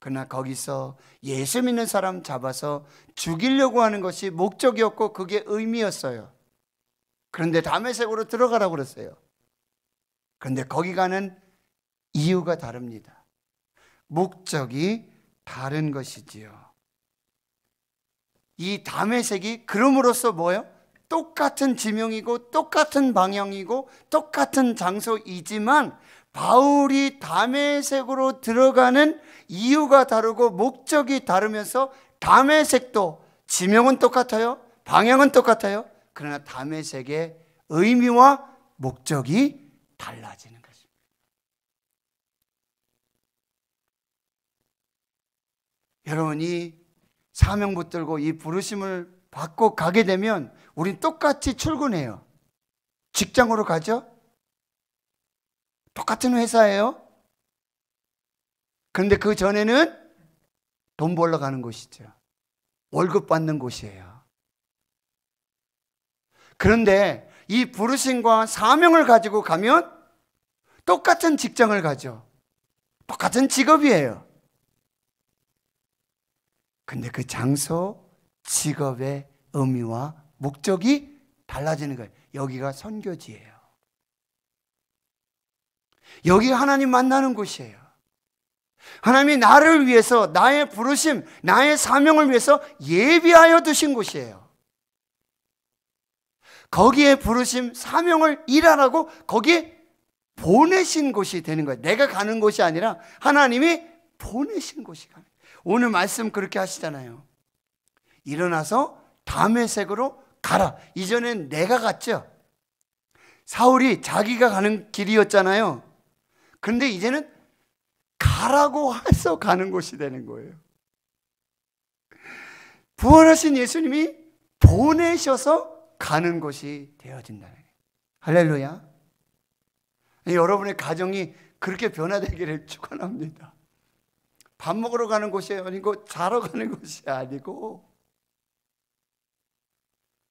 그러나 거기서 예수 믿는 사람 잡아서 죽이려고 하는 것이 목적이었고 그게 의미였어요. 그런데 담메색으로 들어가라고 그랬어요. 그런데 거기 가는 이유가 다릅니다. 목적이 다른 것이지요. 이 다메섹이 그럼으로써 뭐예요? 똑같은 지명이고 똑같은 방향이고 똑같은 장소이지만 바울이 담의색으로 들어가는 이유가 다르고 목적이 다르면서 담의색도 지명은 똑같아요. 방향은 똑같아요. 그러나 담의 섹의 의미와 목적이 달라지는 것입니다. 여러분이 사명 붙들고 이 부르심을 받고 가게 되면 우린 똑같이 출근해요. 직장으로 가죠? 똑같은 회사예요. 그런데 그 전에는 돈 벌러 가는 곳이죠. 월급 받는 곳이에요. 그런데 이 부르심과 사명을 가지고 가면 똑같은 직장을 가죠. 똑같은 직업이에요. 근데 그 장소, 직업의 의미와 목적이 달라지는 거예요. 여기가 선교지예요. 여기 하나님 만나는 곳이에요. 하나님이 나를 위해서, 나의 부르심, 나의 사명을 위해서 예비하여 두신 곳이에요. 거기에 부르심 사명을 일하라고 거기에 보내신 곳이 되는 거예요. 내가 가는 곳이 아니라 하나님이 보내신 곳이 가는 거예요. 오늘 말씀 그렇게 하시잖아요. 일어나서 담의색으로 가라. 이전엔 내가 갔죠. 사울이 자기가 가는 길이었잖아요. 그데 이제는 가라고 해서 가는 곳이 되는 거예요. 부활하신 예수님이 보내셔서 가는 곳이 되어진다는 거예요. 할렐루야. 여러분의 가정이 그렇게 변화되기를 (laughs) 축원합니다. 밥 먹으러 가는 곳이 아니고 자러 가는 곳이 아니고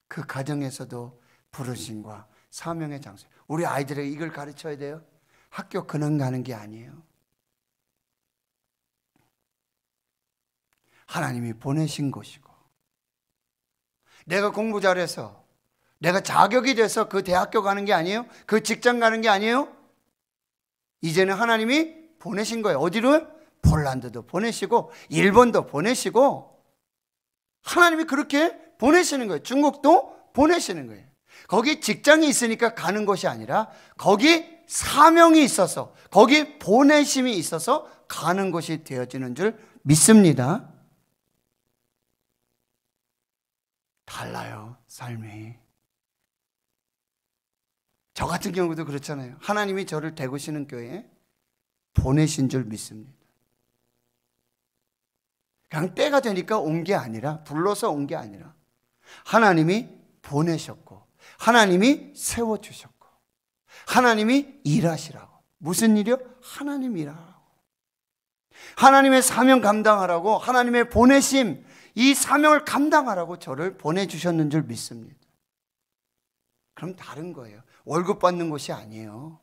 그 가정에서도 부르심과 사명의 장소. 우리 아이들에게 이걸 가르쳐야 돼요. 학교 근황 가는 게 아니에요. 하나님이 보내신 곳이고 내가 공부 잘해서 내가 자격이 돼서 그 대학교 가는 게 아니에요? 그 직장 가는 게 아니에요? 이제는 하나님이 보내신 거예요. 어디를? 폴란드도 보내시고, 일본도 보내시고, 하나님이 그렇게 보내시는 거예요. 중국도 보내시는 거예요. 거기 직장이 있으니까 가는 것이 아니라, 거기 사명이 있어서, 거기 보내심이 있어서 가는 것이 되어지는 줄 믿습니다. 달라요, 삶이. 저 같은 경우도 그렇잖아요. 하나님이 저를 대구시는 교회에 보내신 줄 믿습니다. 그냥 때가 되니까 온 게 아니라, 불러서 온 게 아니라, 하나님이 보내셨고, 하나님이 세워주셨고, 하나님이 일하시라고. 무슨 일이요? 하나님 일하라고. 하나님의 사명 감당하라고, 하나님의 보내심, 이 사명을 감당하라고 저를 보내주셨는 줄 믿습니다. 그럼 다른 거예요. 월급 받는 곳이 아니에요.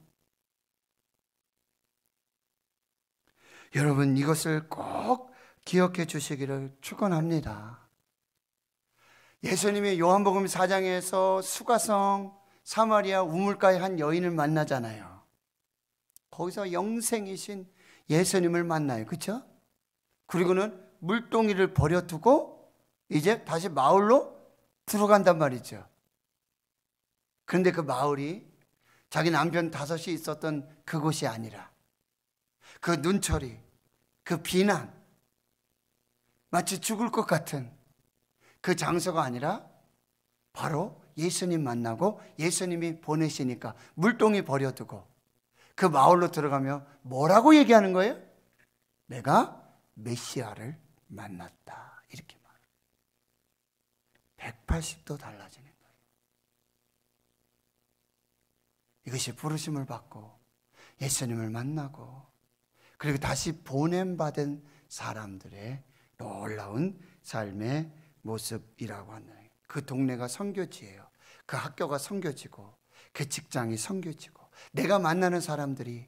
여러분 이것을 꼭 기억해 주시기를 축원합니다. 예수님이 요한복음 4장에서 수가성 사마리아 우물가의 한 여인을 만나잖아요. 거기서 영생이신 예수님을 만나요. 그렇죠? 그리고는 물동이를 버려두고 이제 다시 마을로 들어간단 말이죠. 그런데 그 마을이 자기 남편 다섯이 있었던 그곳이 아니라 그 눈초리, 그 비난, 마치 죽을 것 같은 그 장소가 아니라 바로 예수님 만나고 예수님이 보내시니까 물동이 버려두고 그 마을로 들어가며 뭐라고 얘기하는 거예요? 내가 메시아를 만났다. 이렇게 말해요. 180도 달라지네. 이것이 부르심을 받고 예수님을 만나고 그리고 다시 보냄받은 사람들의 놀라운 삶의 모습이라고 하는 그 동네가 성교지예요. 그 학교가 성교지고 그 직장이 성교지고 내가 만나는 사람들이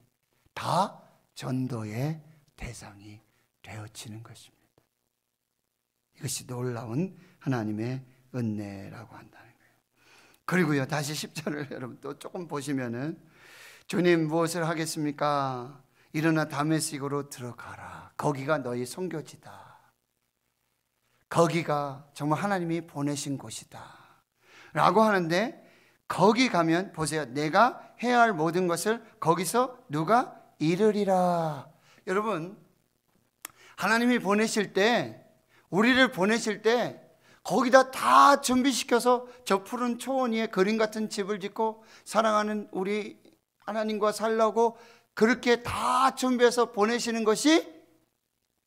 다 전도의 대상이 되어지는 것입니다. 이것이 놀라운 하나님의 은혜라고 한다. 그리고요, 다시 10절을 (laughs) 여러분 또 조금 보시면은 주님 무엇을 하겠습니까? 일어나 다메식으로 들어가라. 거기가 너희 성교지다. 거기가 정말 하나님이 보내신 곳이다. 라고 하는데 거기 가면 보세요. 내가 해야 할 모든 것을 거기서 누가 이르리라. 여러분, 하나님이 보내실 때, 우리를 보내실 때 거기다 다 준비시켜서 저 푸른 초원 위에 그림 같은 집을 짓고 사랑하는 우리 하나님과 살라고 그렇게 다 준비해서 보내시는 것이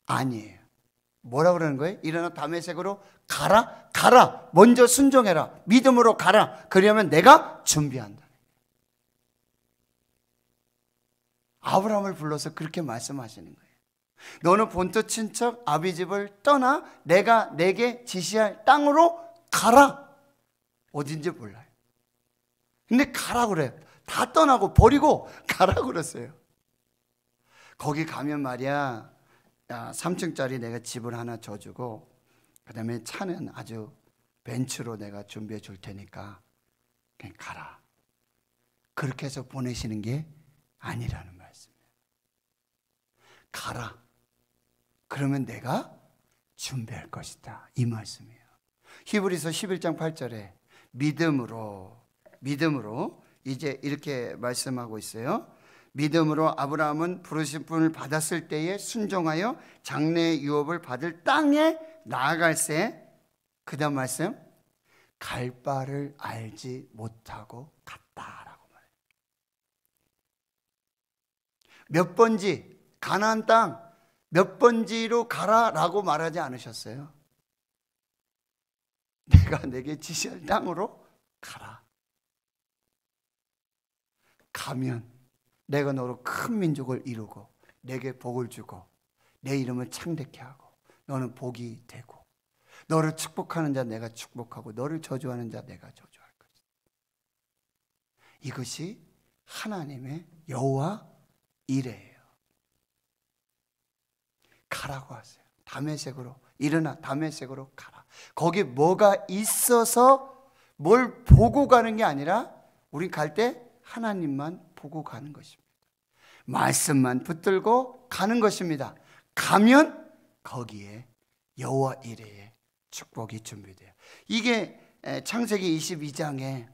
아니에요. 뭐라 그러는 거예요? 일어나 담에색으로 가라, 가라. 먼저 순종해라. 믿음으로 가라. 그러면 내가 준비한다. 아브라함을 불러서 그렇게 말씀하시는 거예요. 너는 본토 친척 아비 집을 떠나 내가 내게 지시할 땅으로 가라. 어딘지 몰라요. 근데 가라 그래. 다 떠나고 버리고 (laughs) 가라 그랬어요. 거기 가면 말이야. 야, 3층짜리 내가 집을 하나 줘주고 그다음에 차는 아주 벤츠로 내가 준비해 줄 테니까 그냥 가라. 그렇게 해서 보내시는 게 아니라는 말씀이에요. 가라. 그러면 내가 준비할 것이다. 이 말씀이에요. 히브리서 11장 8절에 믿음으로 믿음으로 이제 이렇게 말씀하고 있어요. 믿음으로 아브라함은 부르신 분을 받았을 때에 순종하여 장래의 유업을 받을 땅에 나아갈세 그다음 말씀 갈 바를 알지 못하고 갔다라고 말해요. 몇 번지 가나안 땅몇 번지로 가라라고 말하지 않으셨어요. (laughs) 내가 내게 지시할 땅으로 가라. 가면 내가 너로 큰 민족을 이루고 내게 복을 주고 내 이름을 창대케 하고 너는 복이 되고 너를 축복하는 자 내가 축복하고 너를 저주하는 자 내가 저주할 것이다. 이것이 하나님의 여호와 이래요 가라고 하세요. 담에색으로 일어나 담에색으로 가라. 거기 뭐가 있어서 뭘 보고 가는 게 아니라 우린 갈때 하나님만 보고 가는 것입니다. 말씀만 붙들고 가는 것입니다. 가면 거기에 여호와 이레의 축복이 준비돼요. 이게 창세기 22장에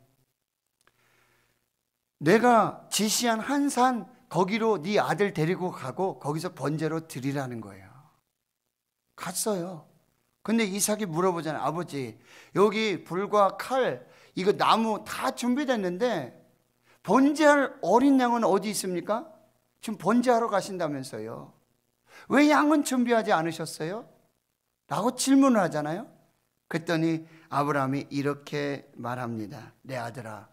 내가 지시한 한 산 거기로 네 아들 데리고 가고 거기서 번제로 드리라는 거예요. 갔어요. 근데 이삭이 물어보잖아요. 아버지, 여기 불과 칼, 이거 나무 다 준비됐는데 번제할 어린 양은 어디 있습니까? 지금 번제하러 가신다면서요. 왜 양은 준비하지 않으셨어요? 라고 질문을 하잖아요. 그랬더니 아브라함이 이렇게 말합니다. 내 아들아,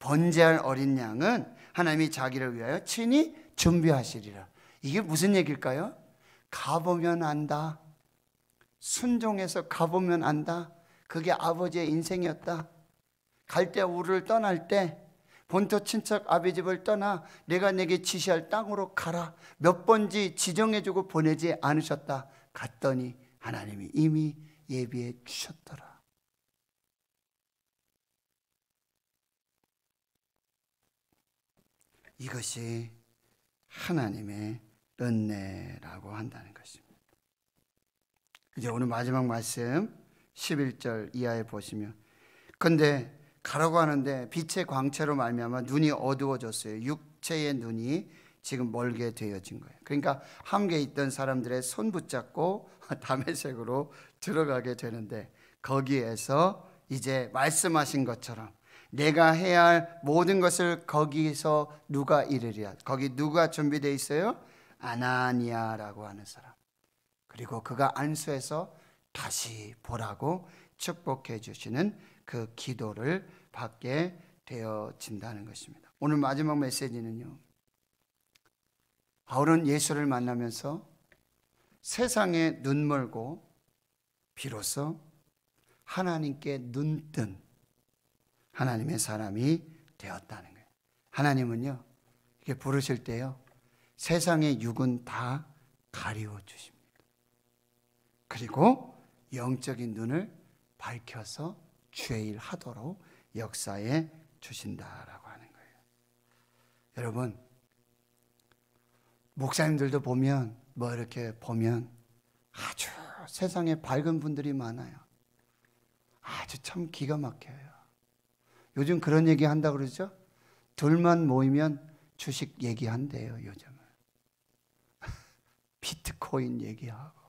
번제할 어린 양은 하나님이 자기를 위하여 친히 준비하시리라. 이게 무슨 얘기일까요? 가보면 안다. 순종해서 가보면 안다. 그게 아버지의 인생이었다. 갈때 우를 떠날 때 본토 친척 아비 집을 떠나 내가 내게 지시할 땅으로 가라. 몇 번지 지정해주고 보내지 않으셨다. 갔더니 하나님이 이미 예비해 주셨더라. 이것이 하나님의 은혜라고 한다는 것입니다. 이제 오늘 마지막 말씀 11절 이하에 보시면 근데 가라고 하는데 빛의 광채로 말미암아 눈이 어두워졌어요. 육체의 눈이 지금 멀게 되어진 거예요. 그러니까 함께 있던 사람들의 손 붙잡고 (laughs) 담의색으로 들어가게 되는데 거기에서 이제 말씀하신 것처럼 내가 해야 할 모든 것을 거기서 누가 이르랴 거기 누가 준비되어 있어요? 아나니아라고 하는 사람. 그리고 그가 안수해서 다시 보라고 축복해 주시는 그 기도를 받게 되어진다는 것입니다. 오늘 마지막 메시지는요. 바울은 예수를 만나면서 세상에 눈멀고 비로소 하나님께 눈뜬 하나님의 사람이 되었다는 거예요. 하나님은요, 이렇게 부르실 때요, 세상의 육은 다 가리워 주십니다. 그리고 영적인 눈을 밝혀서 주의 일 하도록 역사에 주신다라고 하는 거예요. 여러분, 목사님들도 보면, 뭐 이렇게 보면 아주 세상에 밝은 분들이 많아요. 아주 참 기가 막혀요. 요즘 그런 얘기 한다 그러죠? 둘만 모이면 주식 얘기한대요, 요즘은. (laughs) 비트코인 얘기하고.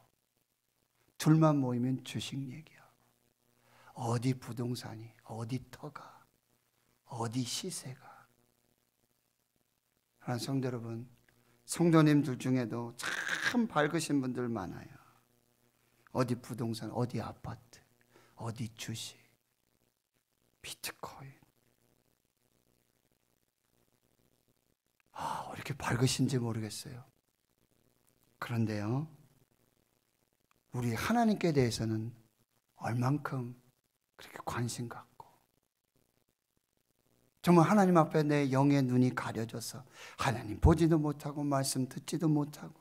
둘만 모이면 주식 얘기야 어디 부동산이 어디 터가 어디 시세가 하나 성도 여러분 성도님들 중에도 참 밝으신 분들 많아요 어디 부동산 어디 아파트 어디 주식 비트코인 아, 왜 이렇게 밝으신지 모르겠어요. 그런데요, 우리 하나님께 대해서는 얼만큼 그렇게 관심 갖고 정말 하나님 앞에 내 영의 눈이 가려져서 하나님 보지도 못하고 말씀 듣지도 못하고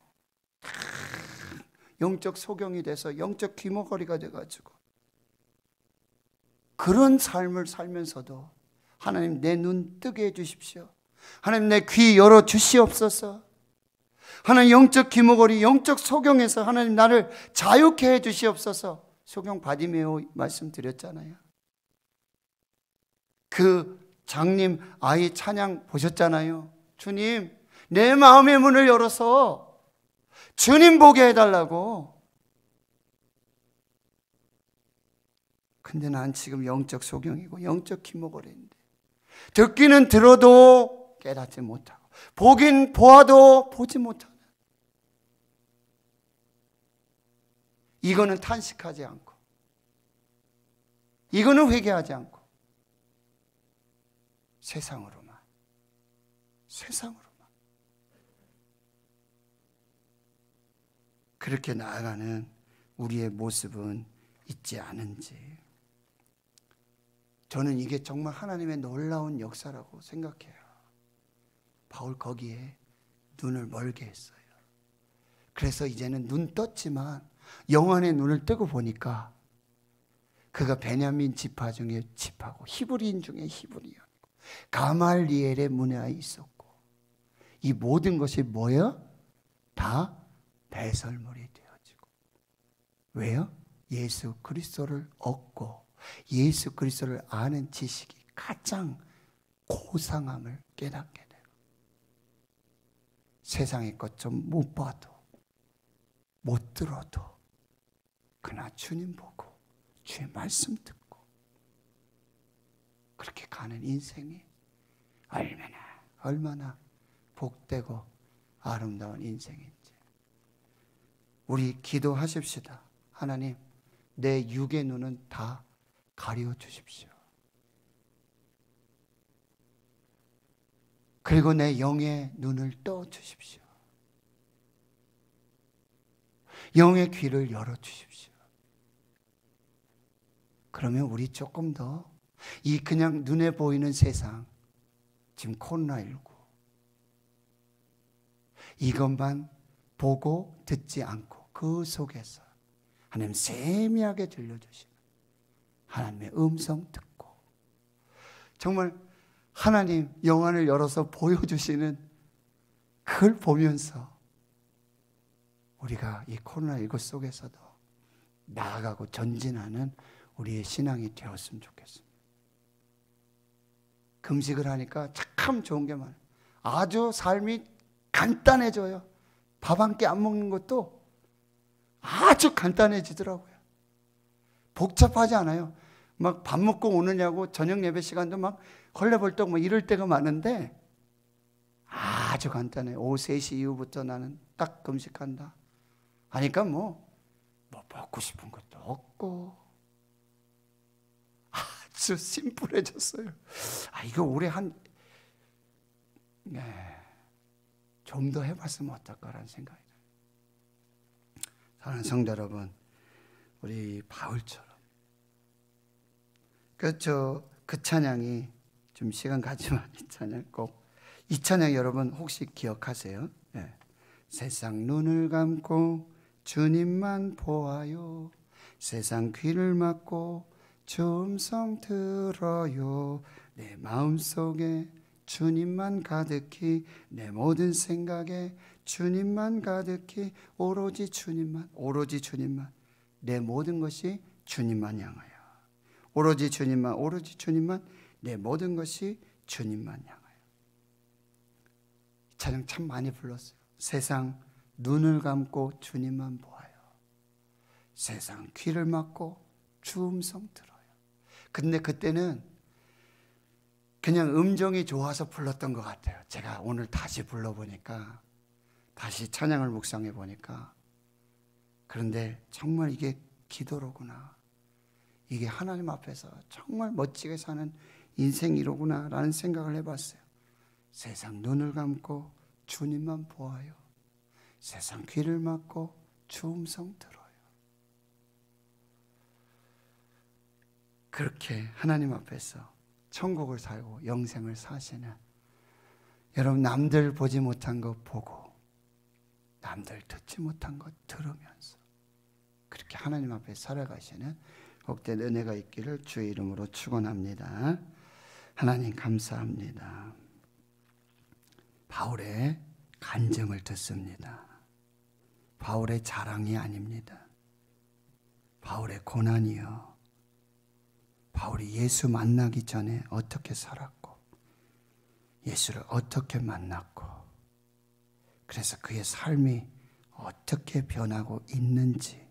영적 소경이 돼서 영적 귀머거리가 돼가지고 그런 삶을 살면서도 하나님 내 눈 뜨게 해주십시오. 하나님 내 귀 열어 주시옵소서. 하나님 영적 기모거리, 영적 소경에서 하나님 나를 자유케 해 주시옵소서. 소경 바디메 말씀드렸잖아요. 그 장님 아이 찬양 보셨잖아요. 주님, 내 마음의 문을 열어서 주님 보게 해달라고. 근데 난 지금 영적 소경이고 영적 기모거리인데 듣기는 들어도 깨닫지 못하고 보긴 보아도 보지 못하는. 이거는 탄식하지 않고, 이거는 회개하지 않고, 세상으로만, 세상으로만. 그렇게 나아가는 우리의 모습은 있지 않은지. 저는 이게 정말 하나님의 놀라운 역사라고 생각해요. 바울 거기에 눈을 멀게 했어요. 그래서 이제는 눈 떴지만 영안의 눈을 뜨고 보니까 그가 베냐민 지파 중에 지파고 히브리인 중에 히브리였고 가말리엘의 문화에 있었고 이 모든 것이 뭐야? 다 배설물이 되어지고 왜요? 예수 그리스도를 얻고 예수 그리스도를 아는 지식이 가장 고상함을 깨닫게 세상의 것 좀 못 봐도 못 들어도 그나 주님 보고 주의 말씀 듣고 그렇게 가는 인생이 얼마나 얼마나 복되고 아름다운 인생인지 우리 기도하십시다 하나님 내 육의 눈은 다 가려 주십시오 그리고 내 영의 눈을 떠 주십시오. 영의 귀를 열어 주십시오. 그러면 우리 조금 더 이 그냥 눈에 보이는 세상, 지금 코로나19, 이것만 보고 듣지 않고 그 속에서 하나님 세미하게 들려주시는 하나님의 음성 듣고 정말 하나님 영안을 열어서 보여주시는 그걸 보면서 우리가 이 코로나19 속에서도 나아가고 전진하는 우리의 신앙이 되었으면 좋겠습니다. 금식을 하니까 참 좋은 게 많아요. 아주 삶이 간단해져요. 밥 한 끼 안 먹는 것도 아주 간단해지더라고요. 복잡하지 않아요. 막 밥 먹고 오느냐고 저녁 예배 시간도 막 헐레벌떡 뭐 이럴 때가 많은데 아주 간단해. 오후 3시 이후부터 나는 딱 금식한다. 하니까 뭐, 뭐 먹고 싶은 것도 없고. 아주 심플해졌어요. 아, 이거 올해 한, 네. 좀 더 해봤으면 어떨까라는 생각이 들어요. 사랑하는 성자 여러분, 우리 바울처럼. 그렇죠. 그 찬양이 좀 시간 가지만 (laughs) 이 찬양 꼭이 찬양 여러분 혹시 기억하세요? 네. 세상 눈을 감고 주님만 보아요. 세상 귀를 막고 주성 들어요. 내 마음 속에 주님만 가득히 내 모든 생각에 주님만 가득히 오로지 주님만 오로지 주님만 내 모든 것이 주님만 향하여 오로지 주님만 오로지 주님만 내 모든 것이 주님만 향하여. 이 찬양 참 많이 불렀어요. 세상 눈을 감고 주님만 보아요. 세상 귀를 막고 주 음성 들어요. 근데 그때는 그냥 음정이 좋아서 불렀던 것 같아요. 제가 오늘 다시 불러보니까, 다시 찬양을 묵상해 보니까. 그런데 정말 이게 기도로구나. 이게 하나님 앞에서 정말 멋지게 사는 인생이로구나 라는 생각을 해봤어요. 세상 눈을 감고 주님만 보아요. 세상 귀를 막고 주음성 들어요. 그렇게 하나님 앞에서 천국을 살고 영생을 사시는 여러분 남들 보지 못한 것 보고 남들 듣지 못한 것 들으면서 그렇게 하나님 앞에 살아가시는 복된 은혜가 있기를 주의 이름으로 축원합니다. 하나님 감사합니다. 바울의 간증을 듣습니다. 바울의 자랑이 아닙니다. 바울의 고난이요. 바울이 예수 만나기 전에 어떻게 살았고, 예수를 어떻게 만났고, 그래서 그의 삶이 어떻게 변하고 있는지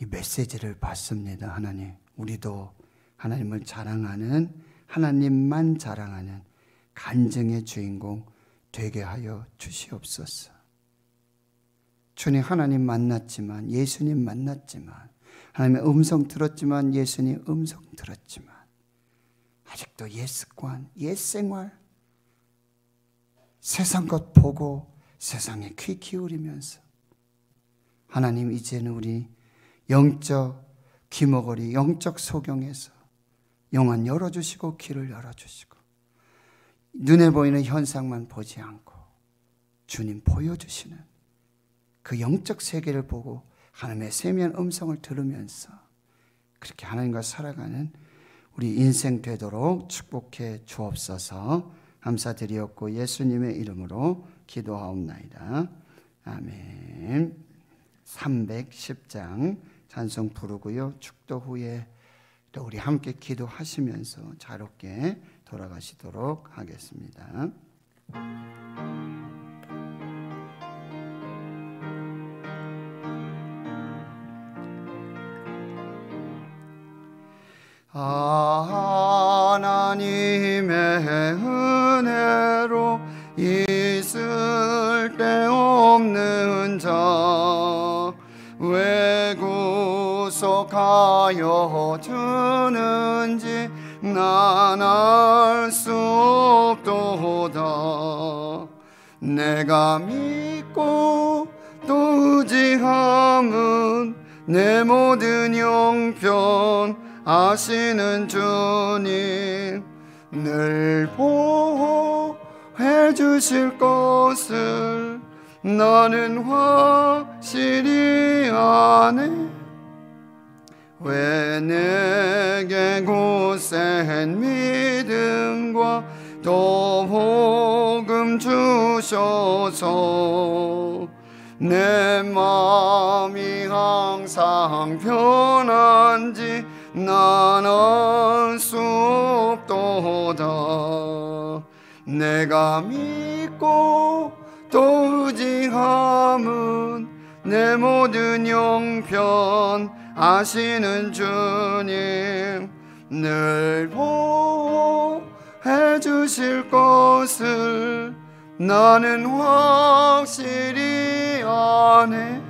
이 메시지를 받습니다. 하나님, 우리도 하나님을 자랑하는 하나님만 자랑하는 간증의 주인공 되게 하여 주시옵소서. 주님 하나님 만났지만 예수님 만났지만 하나님의 음성 들었지만 예수님 음성 들었지만 아직도 옛 습관, 옛 생활 세상 것 보고 세상에 귀 기울이면서 하나님 이제는 우리 영적 귀머거리 영적 소경에서 영안 열어주시고 귀를 열어주시고 눈에 보이는 현상만 보지 않고 주님 보여주시는 그 영적 세계를 보고 하나님의 세면 음성을 들으면서 그렇게 하나님과 살아가는 우리 인생 되도록 축복해 주옵소서 감사드리었고 예수님의 이름으로 기도하옵나이다. 아멘. 310장 찬송 부르고요. 축도 후에 또 우리 함께 기도하시면서 자롭게 유 돌아가시도록 하겠습니다. 하나님의 은혜로 있을 때 없는 자 왜? 약속하여 주는지 난 알 수 없도다 내가 믿고 또 의지함은 내 모든 형편 아시는 주님 늘 보호해 주실 것을 나는 확실히 아네 왜 내게 고센 믿음과 또 복음 주셔서 내 마음이 항상 편한지 난알수 없도다 내가 믿고 또 의지함은 내 모든 영편 아시는 주님 늘 보호해 주실 것을 나는 확실히 아네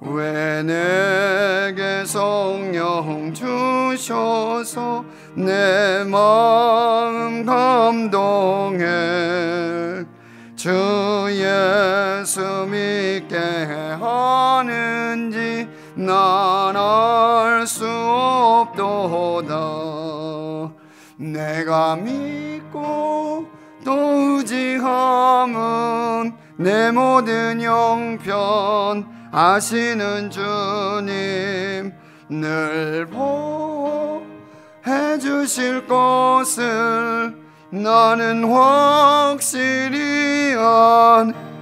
왜 내게 성령 주셔서 내 마음 감동해 주 예수 믿게 하는 난알수 없도다 내가 믿고 또 의지함은 내 모든 형편 아시는 주님 늘 보호해 주실 것을 나는 확실히 안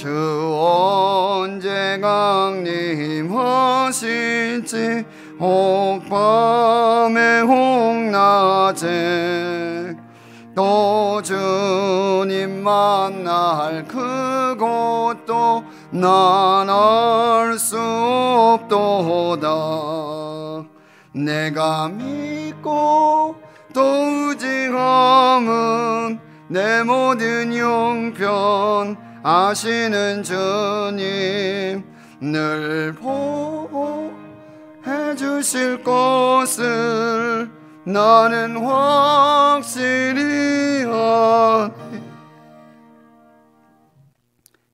주 언제 강림하실지 혹밤에 혹낮에 또 주님 만날 그곳도 난 알 수 없도다 내가 믿고 또 의지함은 내 모든 용편 아시는 주님 늘 보호해 주실 것을 나는 확실히 아니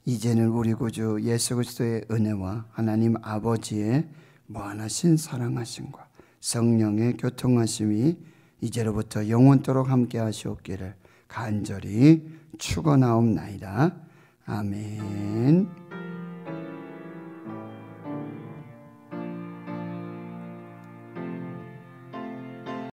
이제는 우리 구주 예수 그리스도의 은혜와 하나님 아버지의 무한하신 사랑하심과 성령의 교통하심이 이제로부터 영원토록 함께 하시옵기를 간절히 축원하옵나이다. 아멘.